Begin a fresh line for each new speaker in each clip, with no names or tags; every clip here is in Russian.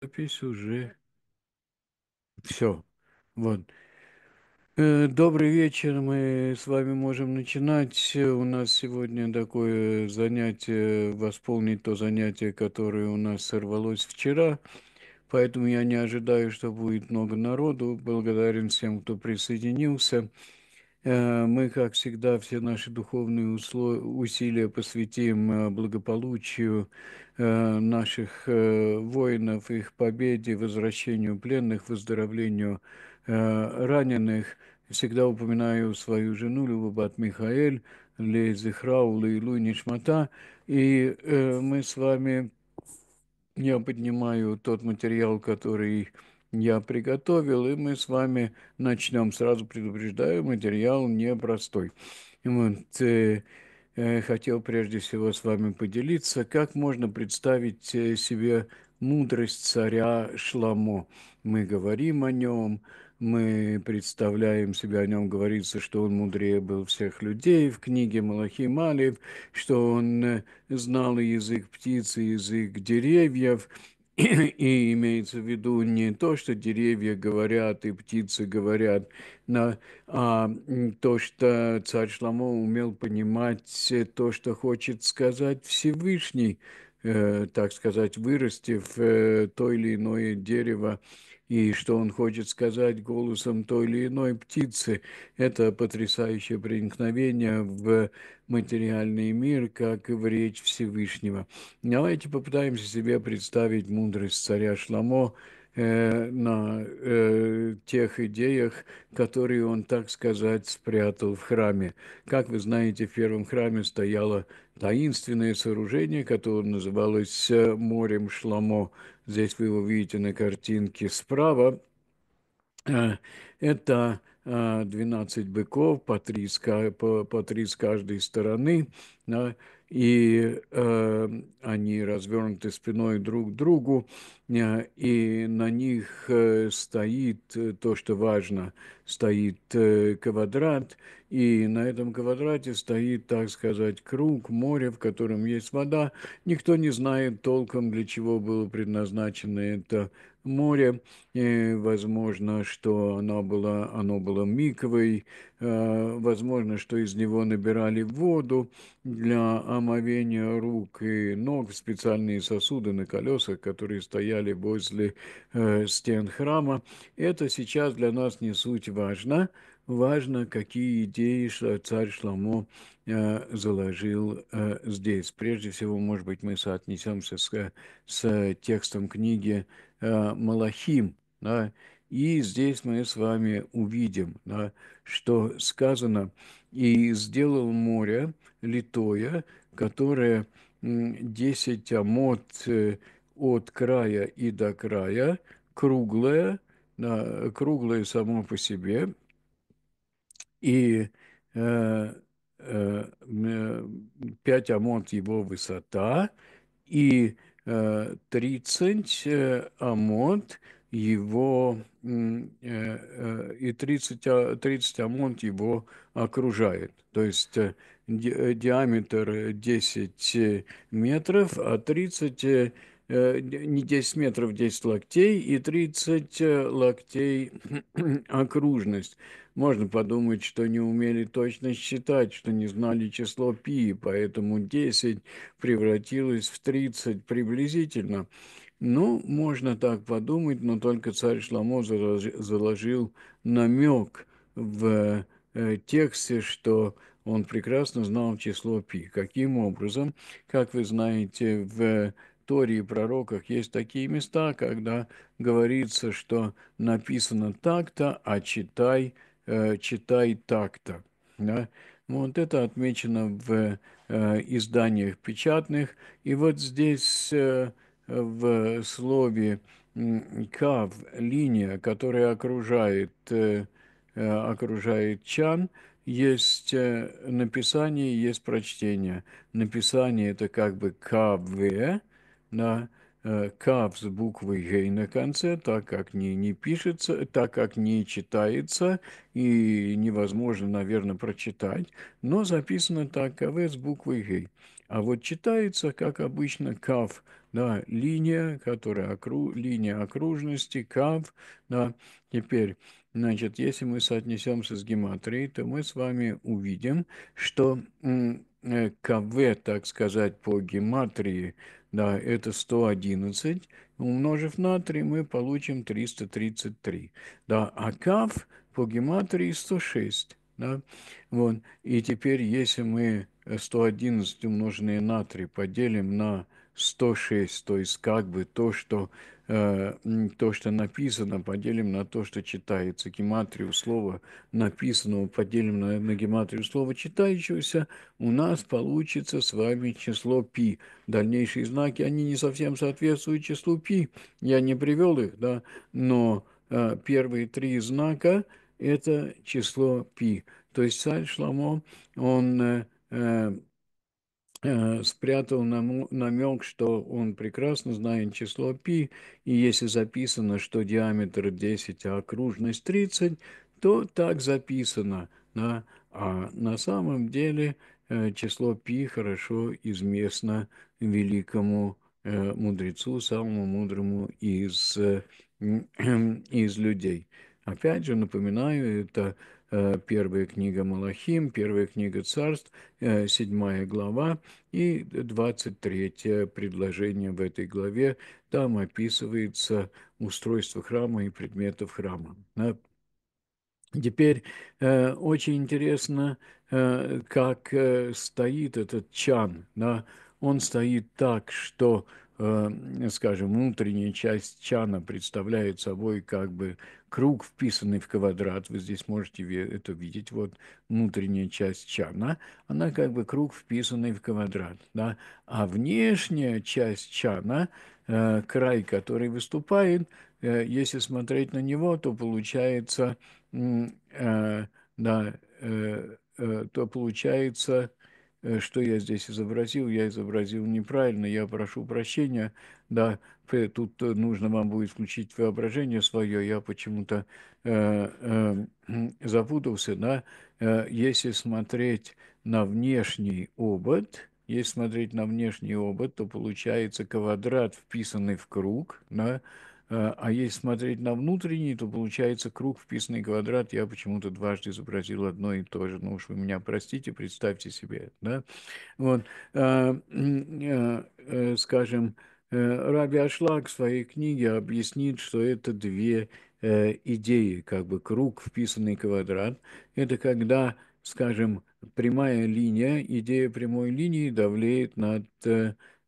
Запись уже. Все. Вот. Э, добрый вечер. Мы с вами можем начинать. У нас сегодня такое занятие, восполнить то занятие, которое у нас сорвалось вчера. Поэтому я не ожидаю, что будет много народу. Благодарен всем, кто присоединился. Э, мы, как всегда, все наши духовные усилия посвятим э, благополучию Э, наших э, воинов, их победе, возвращению пленных, выздоровлению э, раненых. Всегда упоминаю свою жену Любу Бат Михаэль, Лей и Лейлу Нишмата. И мы с вами, я поднимаю тот материал, который я приготовил, и мы с вами начнем. Сразу предупреждаю, материал непростой. Вот, Э, хотел прежде всего с вами поделиться, как можно представить э, себе мудрость царя Шламо. Мы говорим о нем, мы представляем себе, о нем говорится, что он мудрее был всех людей в книге Малахи Малев, что он э, знал язык птиц, язык деревьев, и имеется в виду не то, что деревья говорят и птицы говорят, но, а то, что царь Шламо умел понимать э, то, что хочет сказать Всевышний, э, так сказать, вырастив э, то или иное дерево, и что он хочет сказать голосом той или иной птицы. Это потрясающее проникновение в материальный мир, как и в речь Всевышнего. Давайте попытаемся себе представить мудрость царя Шламо, э, на э, тех идеях, которые он, так сказать, спрятал в храме. Как вы знаете, в первом храме стояла таинственное сооружение, которое называлось э, морем Шламо. Здесь вы его видите на картинке справа. Э, это 12 э, быков, по три, по три с каждой стороны и э, они развернуты спиной друг к другу, э, и на них э, стоит э, то, что важно, стоит э, квадрат, и на этом квадрате стоит, так сказать, круг, море, в котором есть вода. Никто не знает толком, для чего было предназначено это Море, И возможно, что оно было, оно было миковой. А, возможно, что из него набирали воду для омовения рук и ног в специальные сосуды на колесах, которые стояли возле э, стен храма. Это сейчас для нас не суть важно, важно, какие идеи царь Шламо э, заложил э, здесь. Прежде всего, может быть, мы соотнесемся с, э, с текстом книги Малахим. Да? И здесь мы с вами увидим, да, что сказано «И сделал море литое, которое десять амот от края и до края, круглое, да, круглое само по себе, и э, э, 5 амот э, его высота, и э, 30 амот э, его э, и 30, 30 амонт его окружает. То есть ди, диаметр 10 метров, а 30 не 10 метров, 10 локтей и 30 локтей окружность. Можно подумать, что не умели точно считать, что не знали число пи, поэтому 10 превратилось в 30 приблизительно. Ну, можно так подумать, но только царь Шламо заложил намек в э, тексте, что он прекрасно знал число пи. Каким образом? Как вы знаете, в Торе и пророках есть такие места, когда говорится, что написано так-то, а читай – Э, читай так-то. Да? Ну, вот это отмечено в э, изданиях печатных. И вот здесь э, в слове кав, линия, которая окружает, окружает чан, есть написание, есть прочтение. Написание – это как бы каве, да, Э, К с буквой Г на конце, так как не, не пишется, так как не читается и невозможно, наверное, прочитать, но записано так КВ с буквой Г. А вот читается, как обычно, кав, да, линия, которая окру, линия окружности, кав, да. Теперь, значит, если мы соотнесемся с гематрией, то мы с вами увидим, что э, КВ, так сказать, по гематрии – да, это 111. Умножив на 3, мы получим 333. Да, а каф по гематрии 106. Да? Вот. И теперь, если мы 111 э, умноженные на 3 поделим на 106, то есть как бы то, что, э, то, что написано, поделим на то, что читается. Гематрию слова написанного поделим на, на гематрию слова читающегося, у нас получится с вами число пи. Дальнейшие знаки, они не совсем соответствуют числу пи. Я не привел их, да, но э, первые три знака – это число пи. То есть царь Шламо, он... Э, э Э, спрятал намек, что он прекрасно знает число π, и если записано, что диаметр 10, а окружность 30, то так записано. Да? А на самом деле э, число π хорошо известно великому э, мудрецу, самому мудрому из, из людей. Опять же, напоминаю, это Э, первая книга Малахим, первая книга Царств, э, седьмая глава и 23 предложение в этой главе. Там описывается устройство храма и предметов храма. Теперь э, очень интересно, как стоит этот чан. Он стоит так, что, скажем, внутренняя часть чана представляет собой как бы круг, вписанный в квадрат. Вы здесь можете это видеть. Вот внутренняя часть чана, она как бы круг, вписанный в квадрат. Да? А внешняя часть чана, э, край, который выступает, э, если смотреть на него, то получается, э, да, то получается Э, что я здесь изобразил, я изобразил неправильно, я прошу прощения, да, тут э, нужно вам будет включить воображение свое, я почему-то э, э, запутался, да, э, если смотреть на внешний обод, если смотреть на внешний обод, то получается квадрат, вписанный в круг, да, Э, а если смотреть на внутренний, то получается круг, вписанный квадрат. Я почему-то дважды изобразил одно и то же. Ну уж вы меня простите, представьте себе. Да? Вот, э, э, скажем, Раби Ашлаг в своей книге объяснит, что это две идеи, как бы круг, вписанный квадрат. Это когда, скажем, прямая линия, идея прямой линии давлеет над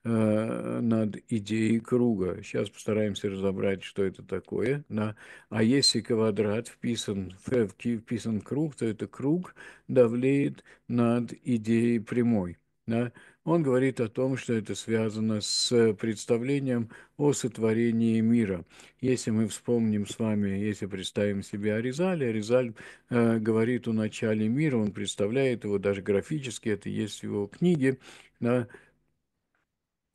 Э, над идеей круга. Сейчас постараемся разобрать, что это такое. На, а если квадрат вписан, э, вписан круг, то это круг давлеет над идеей прямой. Да? Он говорит о том, что это связано с представлением о сотворении мира. Если мы вспомним с вами, если представим себе Аризаль, Аризаль э, говорит о начале мира, он представляет его даже графически, это есть в его книге, да,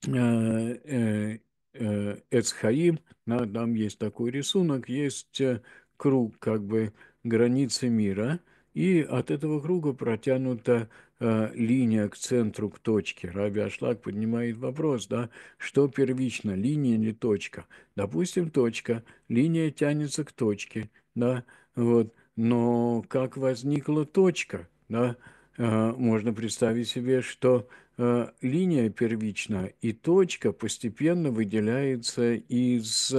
Э, э, э, Эцхаим, там есть такой рисунок, есть круг как бы границы мира, и от этого круга протянута линия к центру, к точке. Раби Ашлак поднимает вопрос, да, что первично, линия или точка? Допустим, точка, линия тянется к точке, да, вот, но как возникла точка, да, можно представить себе, что Э, линия первична и точка постепенно выделяется из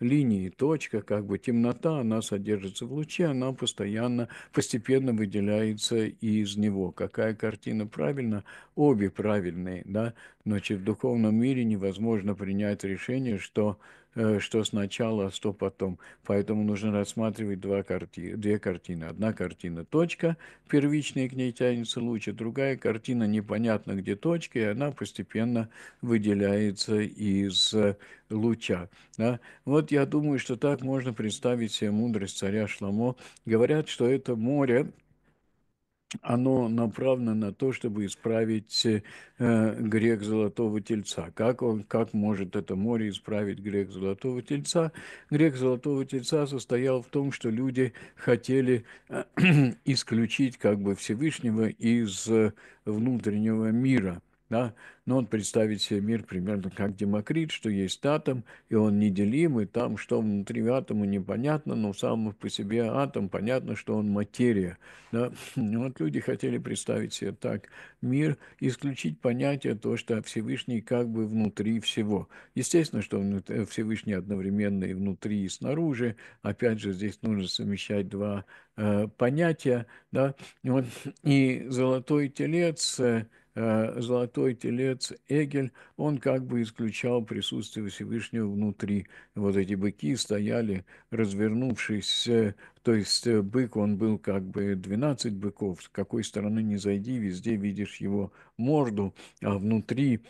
линии. Точка, как бы темнота, она содержится в луче, она постоянно, постепенно выделяется из него. Какая картина правильна? Обе правильные, да? Значит, в духовном мире невозможно принять решение, что Э, что сначала, а что потом. Поэтому нужно рассматривать два карти... две картины. Одна картина – точка, первичная к ней тянется луч, а другая картина – непонятно где точка, и она постепенно выделяется из э, луча. Да? Вот я думаю, что так можно представить себе мудрость царя Шламо. Говорят, что это море оно направлено на то, чтобы исправить э, грех Золотого Тельца. Как, он, как может это море исправить грех Золотого Тельца? Грех Золотого Тельца состоял в том, что люди хотели э, исключить как бы Всевышнего из э, внутреннего мира – да? Но он представить себе мир примерно как Демокрит, что есть атом, и он неделим, и там, что внутри атома, непонятно, но сам по себе атом, понятно, что он материя. Да? Вот люди хотели представить себе так мир, исключить понятие то, что Всевышний как бы внутри всего. Естественно, что э, Всевышний одновременно и внутри, и снаружи. Опять же, здесь нужно совмещать два э, понятия. Да? Вот. И золотой телец... Э, Э, золотой телец Эгель, он как бы исключал присутствие Всевышнего внутри. Вот эти быки стояли, развернувшись, э, то есть э, бык, он был как бы 12 быков, с какой стороны не зайди, везде видишь его морду, а внутри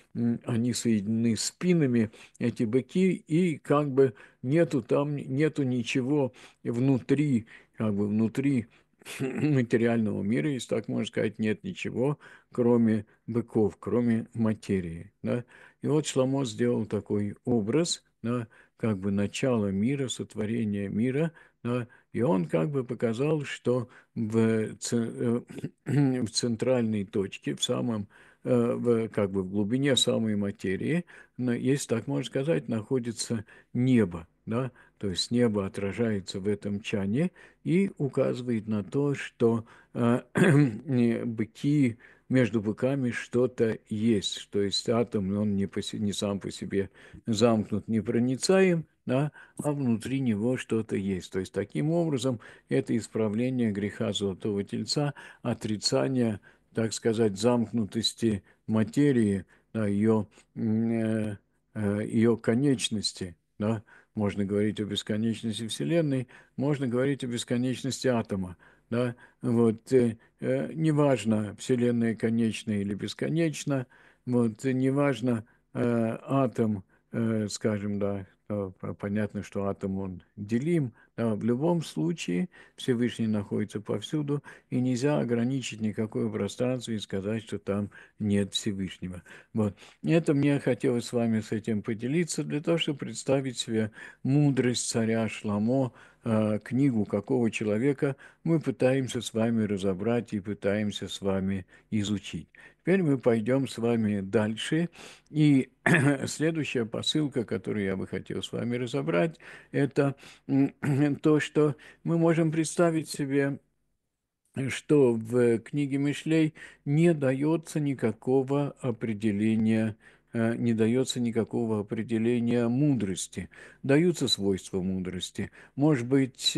они соединены спинами, эти быки, и как бы нету там, нету ничего внутри, как бы внутри материального мира, если так можно сказать, нет ничего, кроме быков, кроме материи. Да? И вот Шламо сделал такой образ, да, как бы начало мира, сотворение мира, да, и он как бы показал, что в, э, в центральной точке, в самом, э, в, как бы в глубине самой материи, если так можно сказать, находится небо, да, то есть небо отражается в этом чане и указывает на то, что э, быки, между быками что-то есть, то есть атом, он не, по, не сам по себе замкнут, непроницаем, да, а внутри него что-то есть. То есть таким образом это исправление греха Золотого Тельца, отрицание, так сказать, замкнутости материи, да, ее, э, э ее конечности, да, можно говорить о бесконечности Вселенной, можно говорить о бесконечности атома. Да? Вот, э, э, неважно, Вселенная конечна или бесконечна, вот, неважно, э, атом, э, скажем, да, Э, понятно, что атом он делим. Да, в любом случае Всевышний находится повсюду, и нельзя ограничить никакое пространство и сказать, что там нет Всевышнего. Вот. Это мне хотелось с вами с этим поделиться, для того, чтобы представить себе мудрость царя Шламо, э, книгу какого человека мы пытаемся с вами разобрать и пытаемся с вами изучить. Теперь мы пойдем с вами дальше. И следующая посылка, которую я бы хотел с вами разобрать, это то, что мы можем представить себе что в книге Мишлей не дается никакого определения Э, не дается никакого определения мудрости. Даются свойства мудрости. Может быть,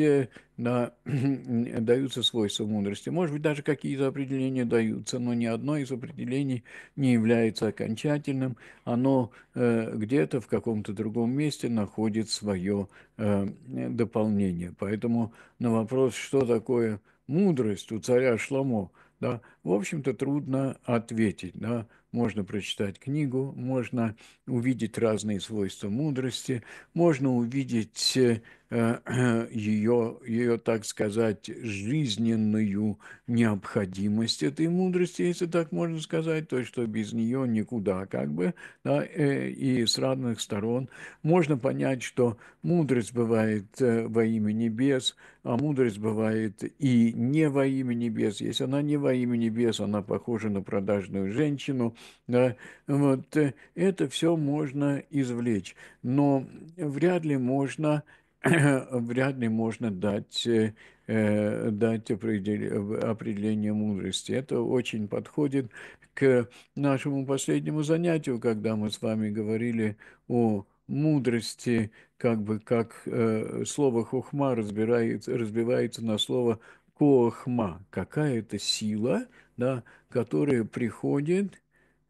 да, э, даются свойства мудрости. Может быть, даже какие-то определения даются, но ни одно из определений не является окончательным. Оно э, где-то в каком-то другом месте находит свое э, дополнение. Поэтому на вопрос, что такое мудрость у царя Шламо, да, в общем-то, трудно ответить. Да можно прочитать книгу, можно увидеть разные свойства мудрости, можно увидеть э, ее, э, ее, так сказать, жизненную необходимость этой мудрости, если так можно сказать, то, что без нее никуда, как бы, да, э, и с разных сторон можно понять, что мудрость бывает э, во имя небес, а мудрость бывает и не во имя небес. Если она не во имя небес, она похожа на продажную женщину, да, вот это все можно извлечь, но вряд ли можно Э, вряд ли можно дать, э, э, дать определение мудрости. Это очень подходит к нашему последнему занятию, когда мы с вами говорили о мудрости, как бы как слово хухма разбирается, разбивается на слово кохма. Какая-то сила, да, которая приходит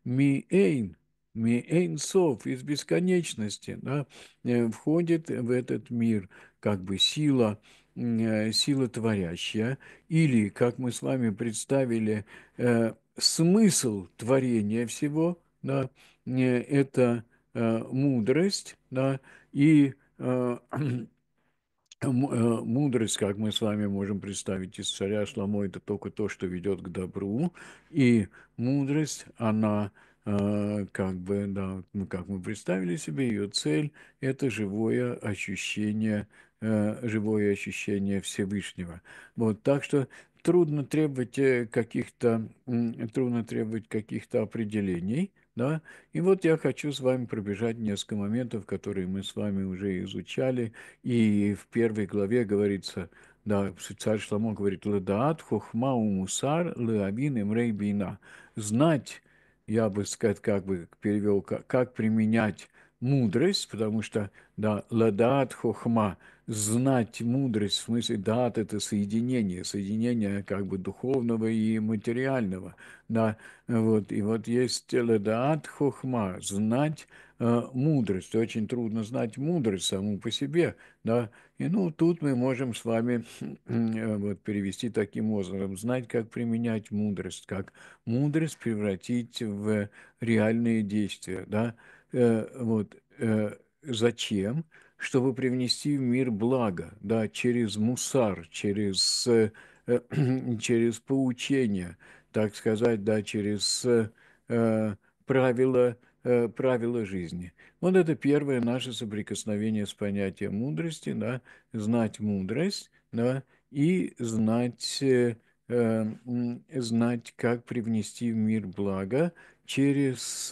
миэйн Эйнсов из бесконечности да, э, входит в этот мир как бы сила, э, сила творящая, или, как мы с вами представили, э, смысл творения всего, да, это мудрость, да, и мудрость, как мы с вами можем представить из царя Шламо, это только то, что ведет к добру, и мудрость, она – а, как бы, да, ну, как мы представили себе, ее цель – это живое ощущение, э, живое ощущение Всевышнего. Вот, так что трудно требовать э, каких-то, трудно требовать каких-то определений, да? И вот я хочу с вами пробежать несколько моментов, которые мы с вами уже изучали. И в первой главе говорится, да, царь Шламо говорит, «Ладаат хухма умусар леавин имрей бина». «Знать я бы сказать, как бы перевел, как, как применять мудрость, потому что, да, ладат хохма, знать мудрость, в смысле, да, это соединение, соединение как бы духовного и материального, да, вот, и вот есть тело э, даат хохма, знать э, мудрость, очень трудно знать мудрость саму по себе, да, и ну, тут мы можем с вами э, вот перевести таким образом, знать, как применять мудрость, как мудрость превратить в реальные действия, да, э, вот, э, зачем, зачем, чтобы привнести в мир благо, да, через мусар, через, э, через поучение, так сказать, да, через э, э, правила, правила жизни. Вот это первое наше соприкосновение с понятием мудрости, да, знать мудрость, да, и знать, знать, как привнести в мир благо через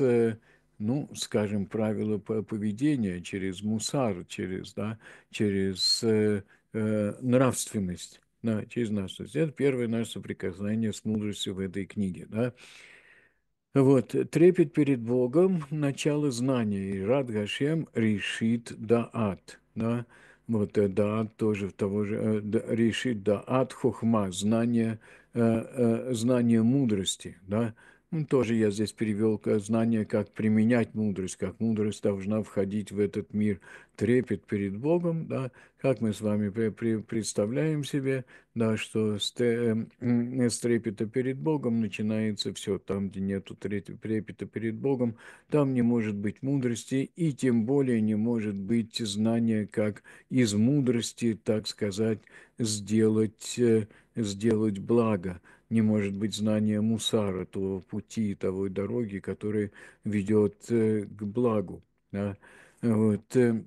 ну, скажем, правила поведения, через мусар, через, да, через э, э, нравственность, да, через нравственность. Это первое наше соприкосновение с мудростью в этой книге, да. Вот, трепет перед Богом, начало знания, и рад Гашем решит даат, да, вот э, даат тоже в того же, э, да, решит даат хохма, знание, э, э, знание мудрости, да, ну, тоже я здесь перевел знание, как применять мудрость, как мудрость должна входить в этот мир, трепет перед Богом, да, как мы с вами представляем себе, да, что с, эм, трепета перед Богом начинается все, там, где нету трепета перед Богом, там не может быть мудрости, и тем более не может быть знания, как из мудрости, так сказать, сделать, э, сделать благо, не может быть знания мусара, того пути, того дороги, который ведет э, к благу. Да? Вот. Э,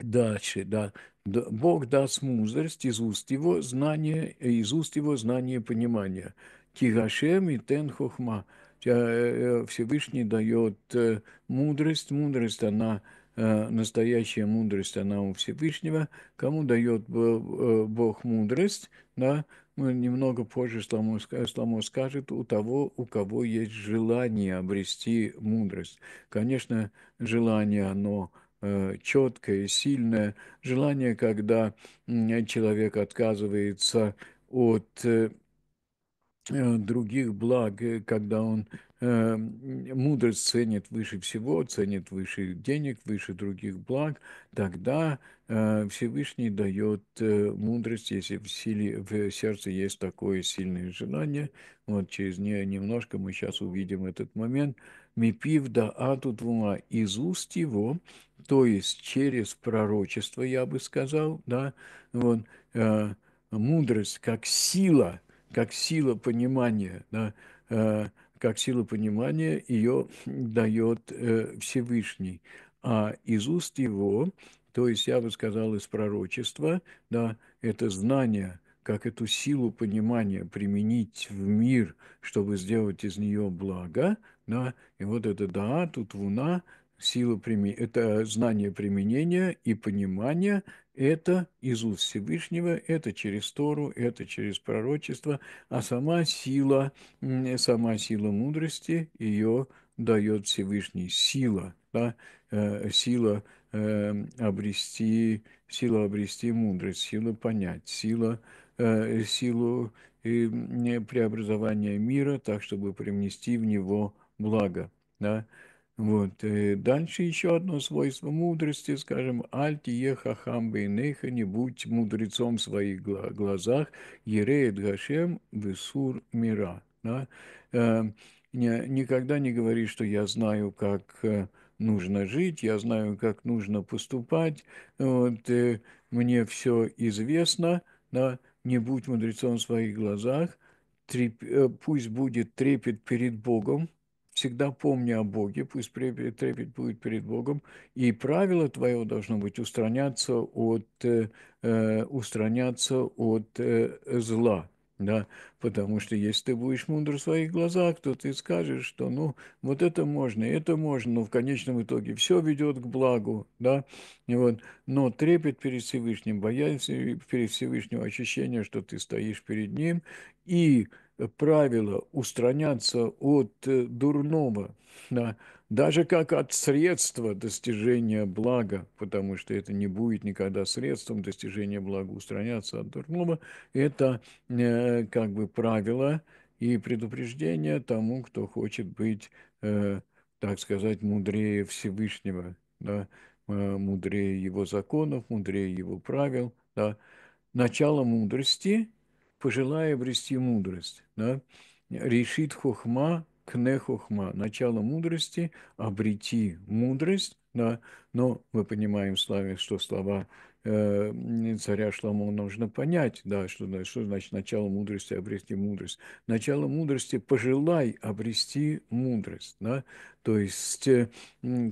дальше, да. Бог даст мудрость из уст его знания, э, из уст его знания и понимания. Кигашем и тен хохма. Всевышний дает мудрость. Мудрость, она настоящая мудрость, она у Всевышнего. Кому дает Бог мудрость, да, ну, немного позже Сломо, скажет, у того, у кого есть желание обрести мудрость. Конечно, желание, оно э, четкое, сильное желание, когда человек отказывается от э, э, других благ, когда он Э, мудрость ценит выше всего, ценит выше денег, выше других благ, тогда э, Всевышний дает э, мудрость, если в, силе, в сердце есть такое сильное желание. Вот через нее немножко мы сейчас увидим этот момент. Мипив да ату двума из уст его, то есть через пророчество, я бы сказал, да, вот, мудрость как сила, как сила понимания, да, как сила понимания ее дает э, Всевышний, а из уст его, то есть я бы сказал из пророчества, да, это знание, как эту силу понимания применить в мир, чтобы сделать из нее благо, да, и вот это да, тут вуна, сила прими... это знание применения и понимание, это из уст Всевышнего, это через Тору, это через пророчество, а сама сила, сама сила мудрости, ее дает Всевышний сила, да, э, сила эм, обрести, сила обрести мудрость, сила понять, сила, э, силу э, преобразования мира так, чтобы привнести в него благо, да, вот. Э, дальше еще одно свойство мудрости, скажем, «Альтие хахам не будь мудрецом в своих глазах, ереет гашем весур мира». Да? Э, никогда не говори, что я знаю, как э, нужно жить, я знаю, как нужно поступать, вот, мне все известно, да? не будь мудрецом в своих глазах, треп... пусть будет трепет перед Богом, всегда помни о Боге, пусть трепет будет перед Богом, и правило твое должно быть устраняться от, э, э устраняться от э, зла да, потому что если ты будешь мудр в своих глазах, то ты скажешь, что, ну, вот это можно, это можно, но в конечном итоге все ведет к благу, да, и вот, но трепет перед Всевышним, боязнь перед Всевышним, ощущение, что ты стоишь перед Ним, и правило устраняться от э, дурного, да, даже как от средства достижения блага, потому что это не будет никогда средством достижения блага устраняться от дурного, это э, как бы правило и предупреждение тому, кто хочет быть, э, так сказать, мудрее Всевышнего, да, э, мудрее его законов, мудрее его правил, да, начало мудрости, пожелая обрести мудрость, да, решит хохма кнехухма, начало мудрости, обрети мудрость, да, но мы понимаем в славе, что слова Э, царя Шламу нужно понять, да, что, что значит начало мудрости, обрести мудрость. Начало мудрости – пожелай обрести мудрость, да, то есть, э,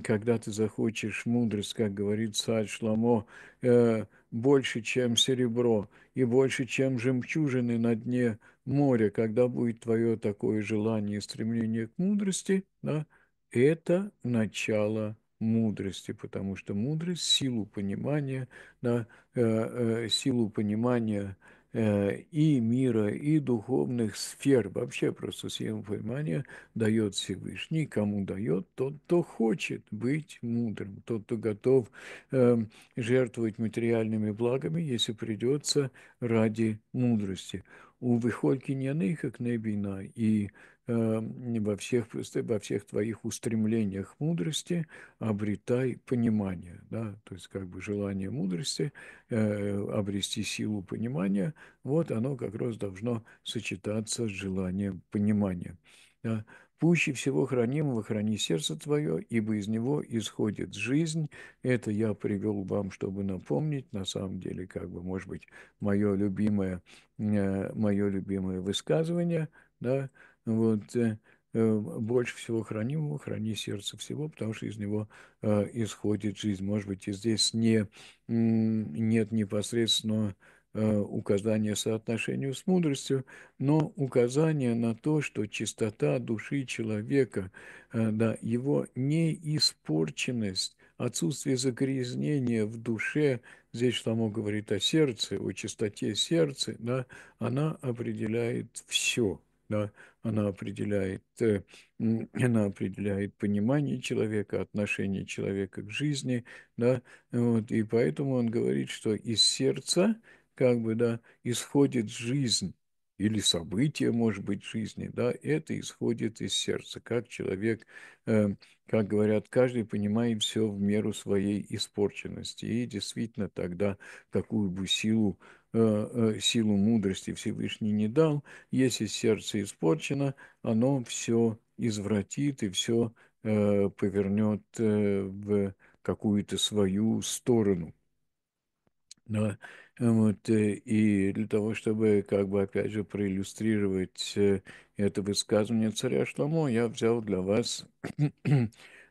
когда ты захочешь мудрость, как говорит царь Шламо, э, больше, чем серебро, и больше, чем жемчужины на дне моря, когда будет твое такое желание и стремление к мудрости, да, это начало мудрости, потому что мудрость – силу понимания, да, э, э, силу понимания э, и мира, и духовных сфер, вообще просто силу понимания дает Всевышний. Кому дает? Тот, кто хочет быть мудрым, тот, кто готов э, жертвовать материальными благами, если придется, ради мудрости. У выходки не как небина, и Эм, во всех, во всех твоих устремлениях мудрости обретай понимание, да, то есть как бы желание мудрости э, обрести силу понимания, вот оно как раз должно сочетаться с желанием понимания. Да. Пуще всего хранимого храни сердце твое, ибо из него исходит жизнь. Это я привел вам, чтобы напомнить. На самом деле, как бы, может быть, мое любимое, э, мое любимое высказывание, да, вот, э, э, больше всего хранимого, храни сердце всего, потому что из него э, исходит жизнь. Может быть, и здесь не, нет непосредственного э, указания соотношению с мудростью, но указание на то, что чистота души человека, э, да, его неиспорченность, отсутствие загрязнения в душе, здесь Шламо говорит о сердце, о чистоте сердца, да, она определяет все да, она определяет, э, она определяет понимание человека, отношение человека к жизни, да, вот, и поэтому он говорит, что из сердца, как бы, да, исходит жизнь, или событие, может быть, жизни, да, это исходит из сердца, как человек, э, как говорят, каждый понимает все в меру своей испорченности, и действительно тогда какую бы силу Э, э, силу мудрости Всевышний не дал. Если сердце испорчено, оно все извратит и все э, повернет в какую-то свою сторону. Да? Вот, и для того, чтобы, как бы, опять же, проиллюстрировать это высказывание царя Шламо, я взял для вас,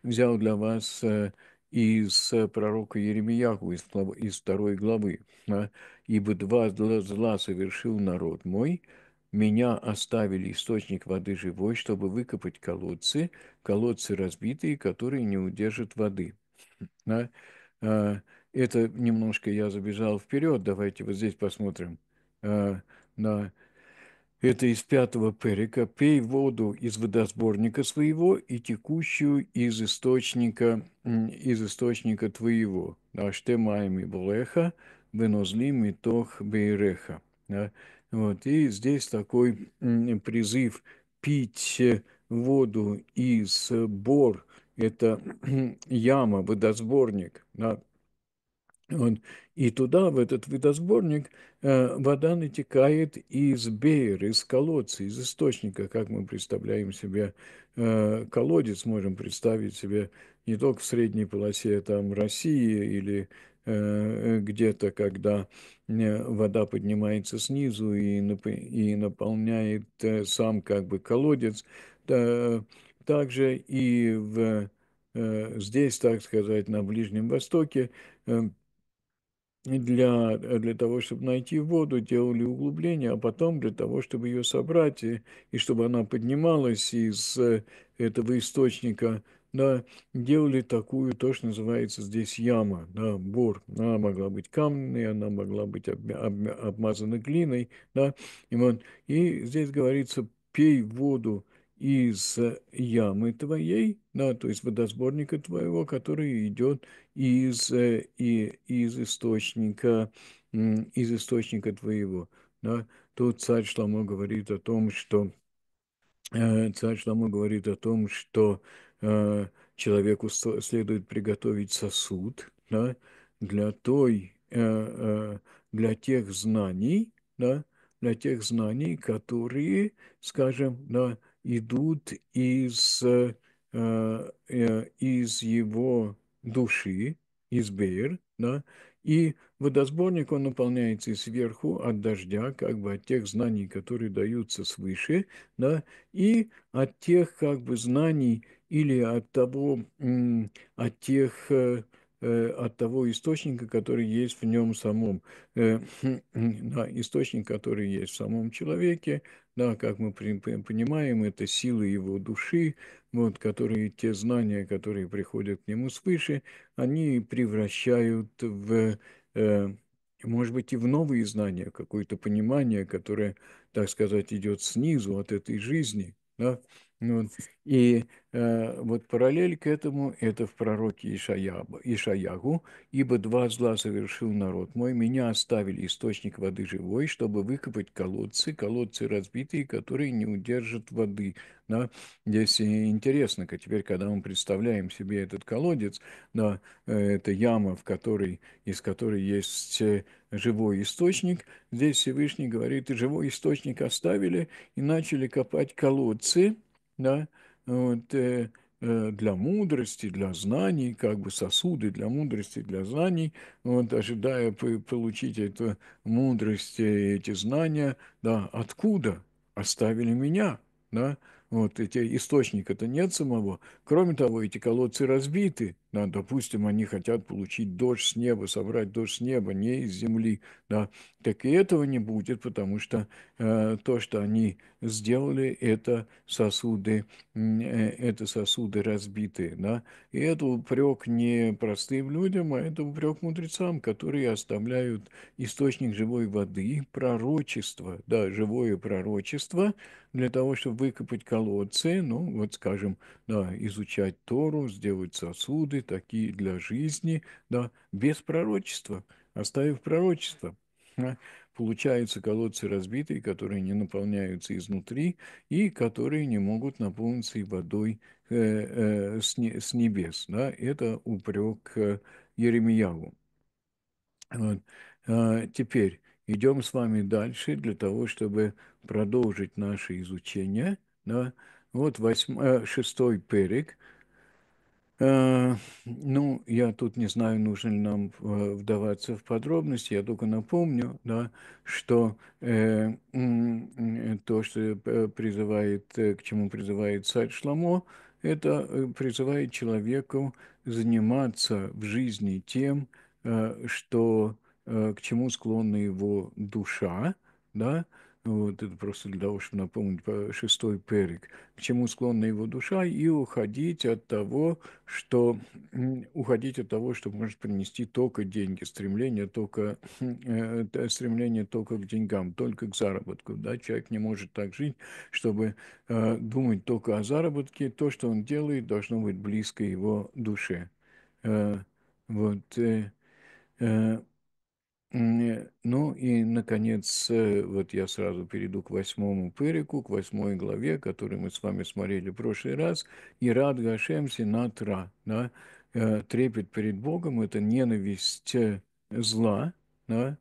взял для вас из э, пророка Еремияху, из, из второй главы. А, «Ибо два зла, совершил народ мой, меня оставили источник воды живой, чтобы выкопать колодцы, колодцы разбитые, которые не удержат воды». А, это немножко я забежал вперед, давайте вот здесь посмотрим а, на это из пятого перика. «Пей воду из водосборника своего и текущую из источника, из источника твоего». «Аштемаем и булеха, венозлим и тох бейреха». Вот. И здесь такой призыв пить воду из бор, это яма, водосборник, вот. И туда, в этот водосборник, э, вода натекает из беер, из колодца, из источника, как мы представляем себе э, колодец, можем представить себе не только в средней полосе там, России или э, где-то, когда вода поднимается снизу и, и наполняет сам как бы колодец. Также и в, здесь, так сказать, на Ближнем Востоке для, э, для того, чтобы найти воду, делали углубление, а потом для того, чтобы ее собрать, и, и чтобы она поднималась из э, этого источника, да, делали такую, то, что называется здесь яма, да, бор. Она могла быть каменной, она могла быть об, об, обмазана глиной, да, и, вот, и здесь говорится, пей воду, из э, ямы твоей, да, то есть водосборника твоего, который идет из, э, и, из источника, из источника твоего. Да. Тут царь Шламо говорит о том, что э, царь Шламо говорит о том, что человеку следует приготовить сосуд да, для той, для тех знаний, да, для тех знаний, которые, скажем, да, идут из, э, э, из его души, из Бейр, да, и водосборник, он наполняется сверху от дождя, как бы от тех знаний, которые даются свыше, да, и от тех, как бы, знаний или от того, от тех э, Э, от того источника, который есть в нем самом, э, хм, да, источник, который есть в самом человеке, да, как мы понимаем, это силы его души, вот, которые те знания, которые приходят к нему свыше, они превращают в, э, может быть, и в новые знания, какое-то понимание, которое, так сказать, идет снизу от этой жизни, да, вот. Ну, и э, вот параллель к этому – это в пророке Ишаяба, Ишаягу. «Ибо два зла совершил народ мой, меня оставили источник воды живой, чтобы выкопать колодцы, колодцы разбитые, которые не удержат воды». Да? Здесь интересно, -ка, теперь, когда мы представляем себе этот колодец, да, э, это яма, в которой, из которой есть э, живой источник, здесь Всевышний говорит, и живой источник оставили, и начали копать колодцы – да, вот, э, э, для мудрости, для знаний, как бы сосуды для мудрости, для знаний, вот, ожидая получить эту мудрость и э, эти знания, да, откуда оставили меня, да, вот, эти источника-то нет самого. Кроме того, эти колодцы разбиты, да, допустим, они хотят получить дождь с неба, собрать дождь с неба, не из земли. Да, так и этого не будет, потому что э, то, что они сделали, это сосуды, э, это сосуды разбитые. Да? И это упрек не простым людям, а это упрек мудрецам, которые оставляют источник живой воды, пророчество, да, живое пророчество, для того, чтобы выкопать колодцы, ну, вот, скажем, да, изучать Тору, сделать сосуды, годы такие для жизни, да, без пророчества, оставив пророчество. Да. Получаются колодцы разбитые, которые не наполняются изнутри и которые не могут наполниться и водой э, э, с, не, с небес. Да. Это упрек э, Еремияву. Вот. А, теперь идем с вами дальше для того, чтобы продолжить наше изучение. Да? Вот восьм... Э, шестой перик. Э, ну, я тут не знаю, нужно ли нам э, вдаваться в подробности, я только напомню, да, что э, э то, что призывает, к чему призывает царь Шламо, это призывает человеку заниматься в жизни тем, что, к чему склонна его душа, да, вот это просто для того, чтобы напомнить шестой перик, к чему склонна его душа, и уходить от того, что уходить от того, что может принести только деньги, стремление только, хм, э, э, стремление только к деньгам, только к заработку. Да? Человек не может так жить, чтобы э, думать только о заработке. То, что он делает, должно быть близко его душе. Э, вот. Э, э, ну и, наконец, э, вот я сразу перейду к восьмому пырику, к восьмой главе, которую мы с вами смотрели в прошлый раз. И рад на тра, да, э, трепет перед Богом – это ненависть э, зла, да,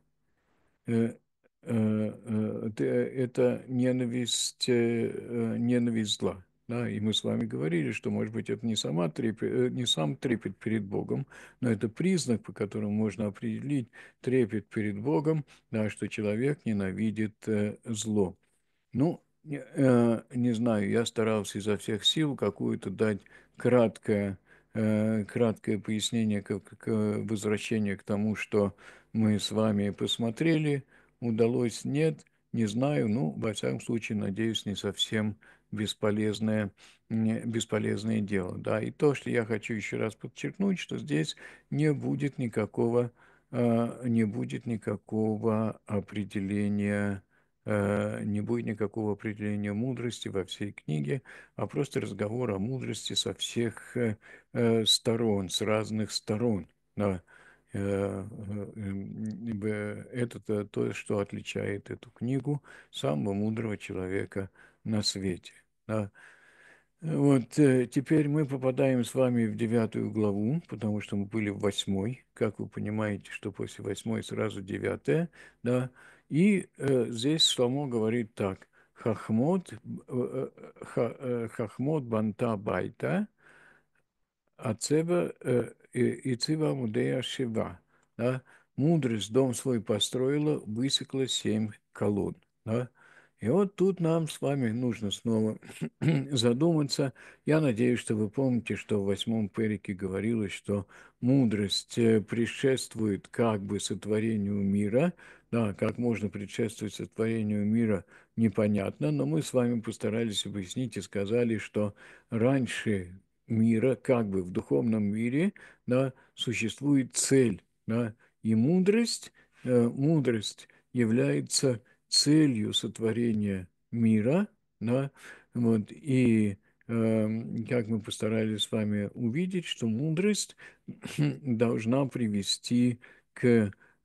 это ненависть, ненависть зла. Да, и мы с вами говорили, что, может быть, это не, сама трепет, э, не сам трепет перед Богом, но это признак, по которому можно определить трепет перед Богом, да, что человек ненавидит э, зло. Ну, э, не знаю, я старался изо всех сил какую-то дать краткое, э, краткое пояснение к, к возвращению к тому, что мы с вами посмотрели, удалось, нет, не знаю, ну, во всяком случае, надеюсь, не совсем бесполезное, бесполезное дело. Да? И то, что я хочу еще раз подчеркнуть, что здесь не будет никакого, а, не будет никакого определения а, не будет никакого определения мудрости во всей книге, а просто разговор о мудрости со всех э, э, сторон, с разных сторон. Да. Э, Это то, что отличает эту книгу самого мудрого человека – на свете. Да? Вот э, теперь мы попадаем с вами в девятую главу, потому что мы были в восьмой. Как вы понимаете, что после восьмой сразу девятая, да? И э, здесь Сломо говорит так. Хахмот, э, э, ха, э, хахмот банта байта, ацеба э, и цива мудея шива. Да? Мудрость дом свой построила, высекла семь колонн. Да? И вот тут нам с вами нужно снова задуматься. Я надеюсь, что вы помните, что в восьмом перике говорилось, что мудрость э, предшествует как бы сотворению мира. Да, как можно предшествовать сотворению мира, непонятно, но мы с вами постарались объяснить и сказали, что раньше мира, как бы в духовном мире, да, существует цель, да, и мудрость, э, мудрость является целью сотворения мира, да, вот, и эм, как мы постарались с вами увидеть, что мудрость должна привести к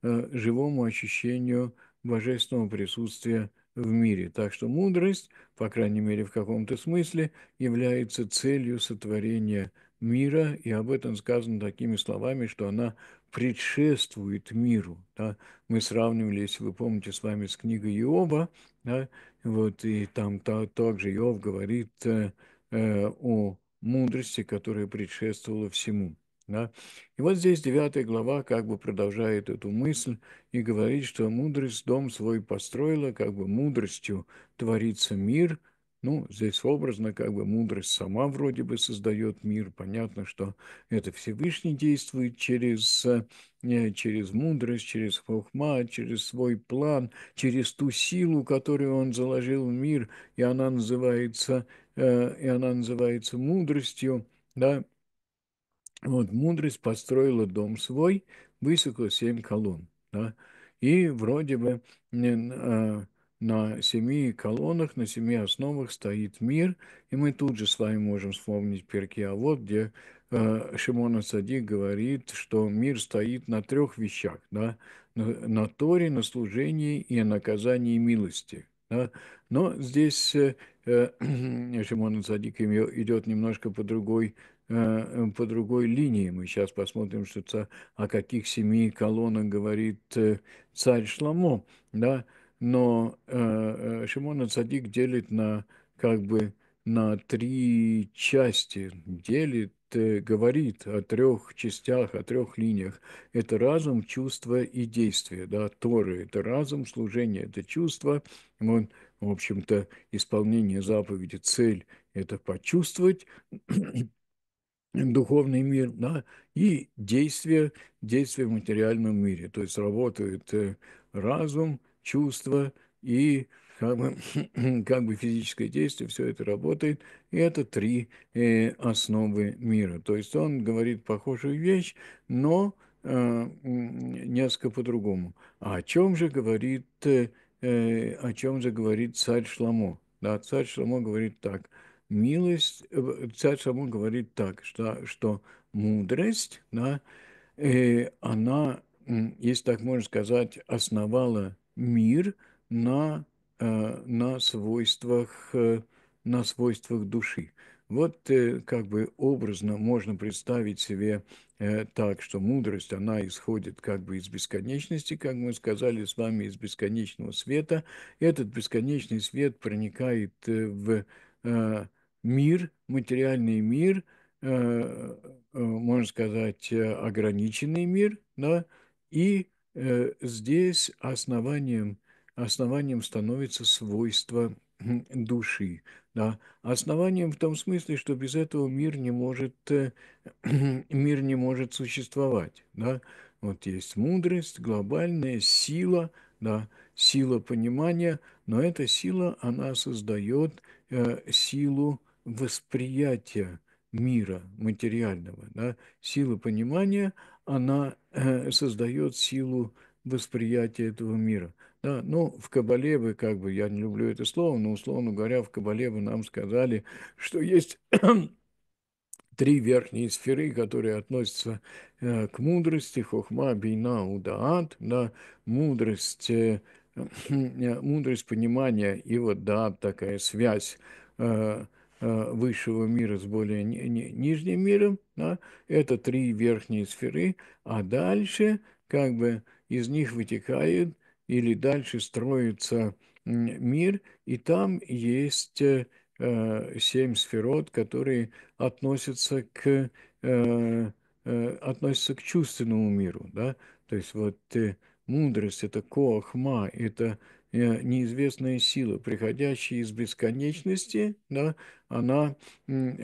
э, живому ощущению божественного присутствия в мире. Так что мудрость, по крайней мере в каком-то смысле, является целью сотворения мира, и об этом сказано такими словами, что она предшествует миру. Да? Мы сравнивали, если вы помните, с вами с книгой Иова, да? вот, и там та, также Иов говорит э, э, о мудрости, которая предшествовала всему. Да? И вот здесь девятая глава как бы продолжает эту мысль и говорит, что мудрость дом свой построила, как бы мудростью творится мир – ну, здесь образно как бы мудрость сама вроде бы создает мир. Понятно, что это Всевышний действует через, э, через мудрость, через хохма, через свой план, через ту силу, которую он заложил в мир, и она называется, э, и она называется мудростью. Да? Вот мудрость построила дом свой, высекла семь колонн. Да? И вроде бы а, на семи колоннах, на семи основах стоит мир, и мы тут же с вами можем вспомнить перки а вот где э, Шимона Садик говорит, что мир стоит на трех вещах, да, на, на Торе, на служении и на наказании милости. Да? Но здесь э, э, Шимон Садик идет немножко по другой э, по другой линии. Мы сейчас посмотрим, что о каких семи колоннах говорит э, царь Шламо. Да? но э, Шимона э, Цадик делит на как бы на три части, делит, э, говорит о трех частях, о трех линиях. Это разум, чувство и действие, да, Торы. Это разум, служение, это чувство. он в общем-то, исполнение заповеди, цель – это почувствовать, духовный мир, да, и действия, действия в материальном мире. То есть работает э, разум, чувства и как бы, как бы физическое действие, все это работает. И это три э, основы мира. То есть он говорит похожую вещь, но э, несколько по-другому. А о чем же говорит, э, э о чем же говорит царь Шламо? Да, царь Шламо говорит так. Милость, э, царь Шламо говорит так, что, что мудрость, да, э, она, если так можно сказать, основала мир на, э, на, свойствах, э, на свойствах души. Вот э, как бы образно можно представить себе так, что мудрость, она исходит как бы из бесконечности, как мы сказали с вами, из бесконечного света. Этот бесконечный свет проникает в мир, материальный мир, можно сказать, ограниченный мир, да, и Э, здесь основанием, основанием становится свойство души. Да? Основанием в том смысле, что без этого мир не может, э, мир не может существовать. Да? Вот есть мудрость, глобальная сила, да, сила понимания, но эта сила, она создает э, силу восприятия мира материального. Да? Сила понимания, она Э, создает силу восприятия этого мира. Да, ну, в Кабале бы, как бы, я не люблю это слово, но, условно говоря, в Кабале бы нам сказали, что есть три верхние сферы, которые относятся э, к мудрости, хохма, бина, удаат, да, мудрость, э, мудрость понимания, и вот, да, такая связь э, Э, высшего мира с более нижним миром, да, это три верхние сферы, а дальше как бы из них вытекает или дальше строится мир, и там есть э, э, семь сферот, которые относятся к, относятся к чувственному миру, да, то есть вот мудрость, это кохма это Э, неизвестная сила, приходящая из бесконечности, да, она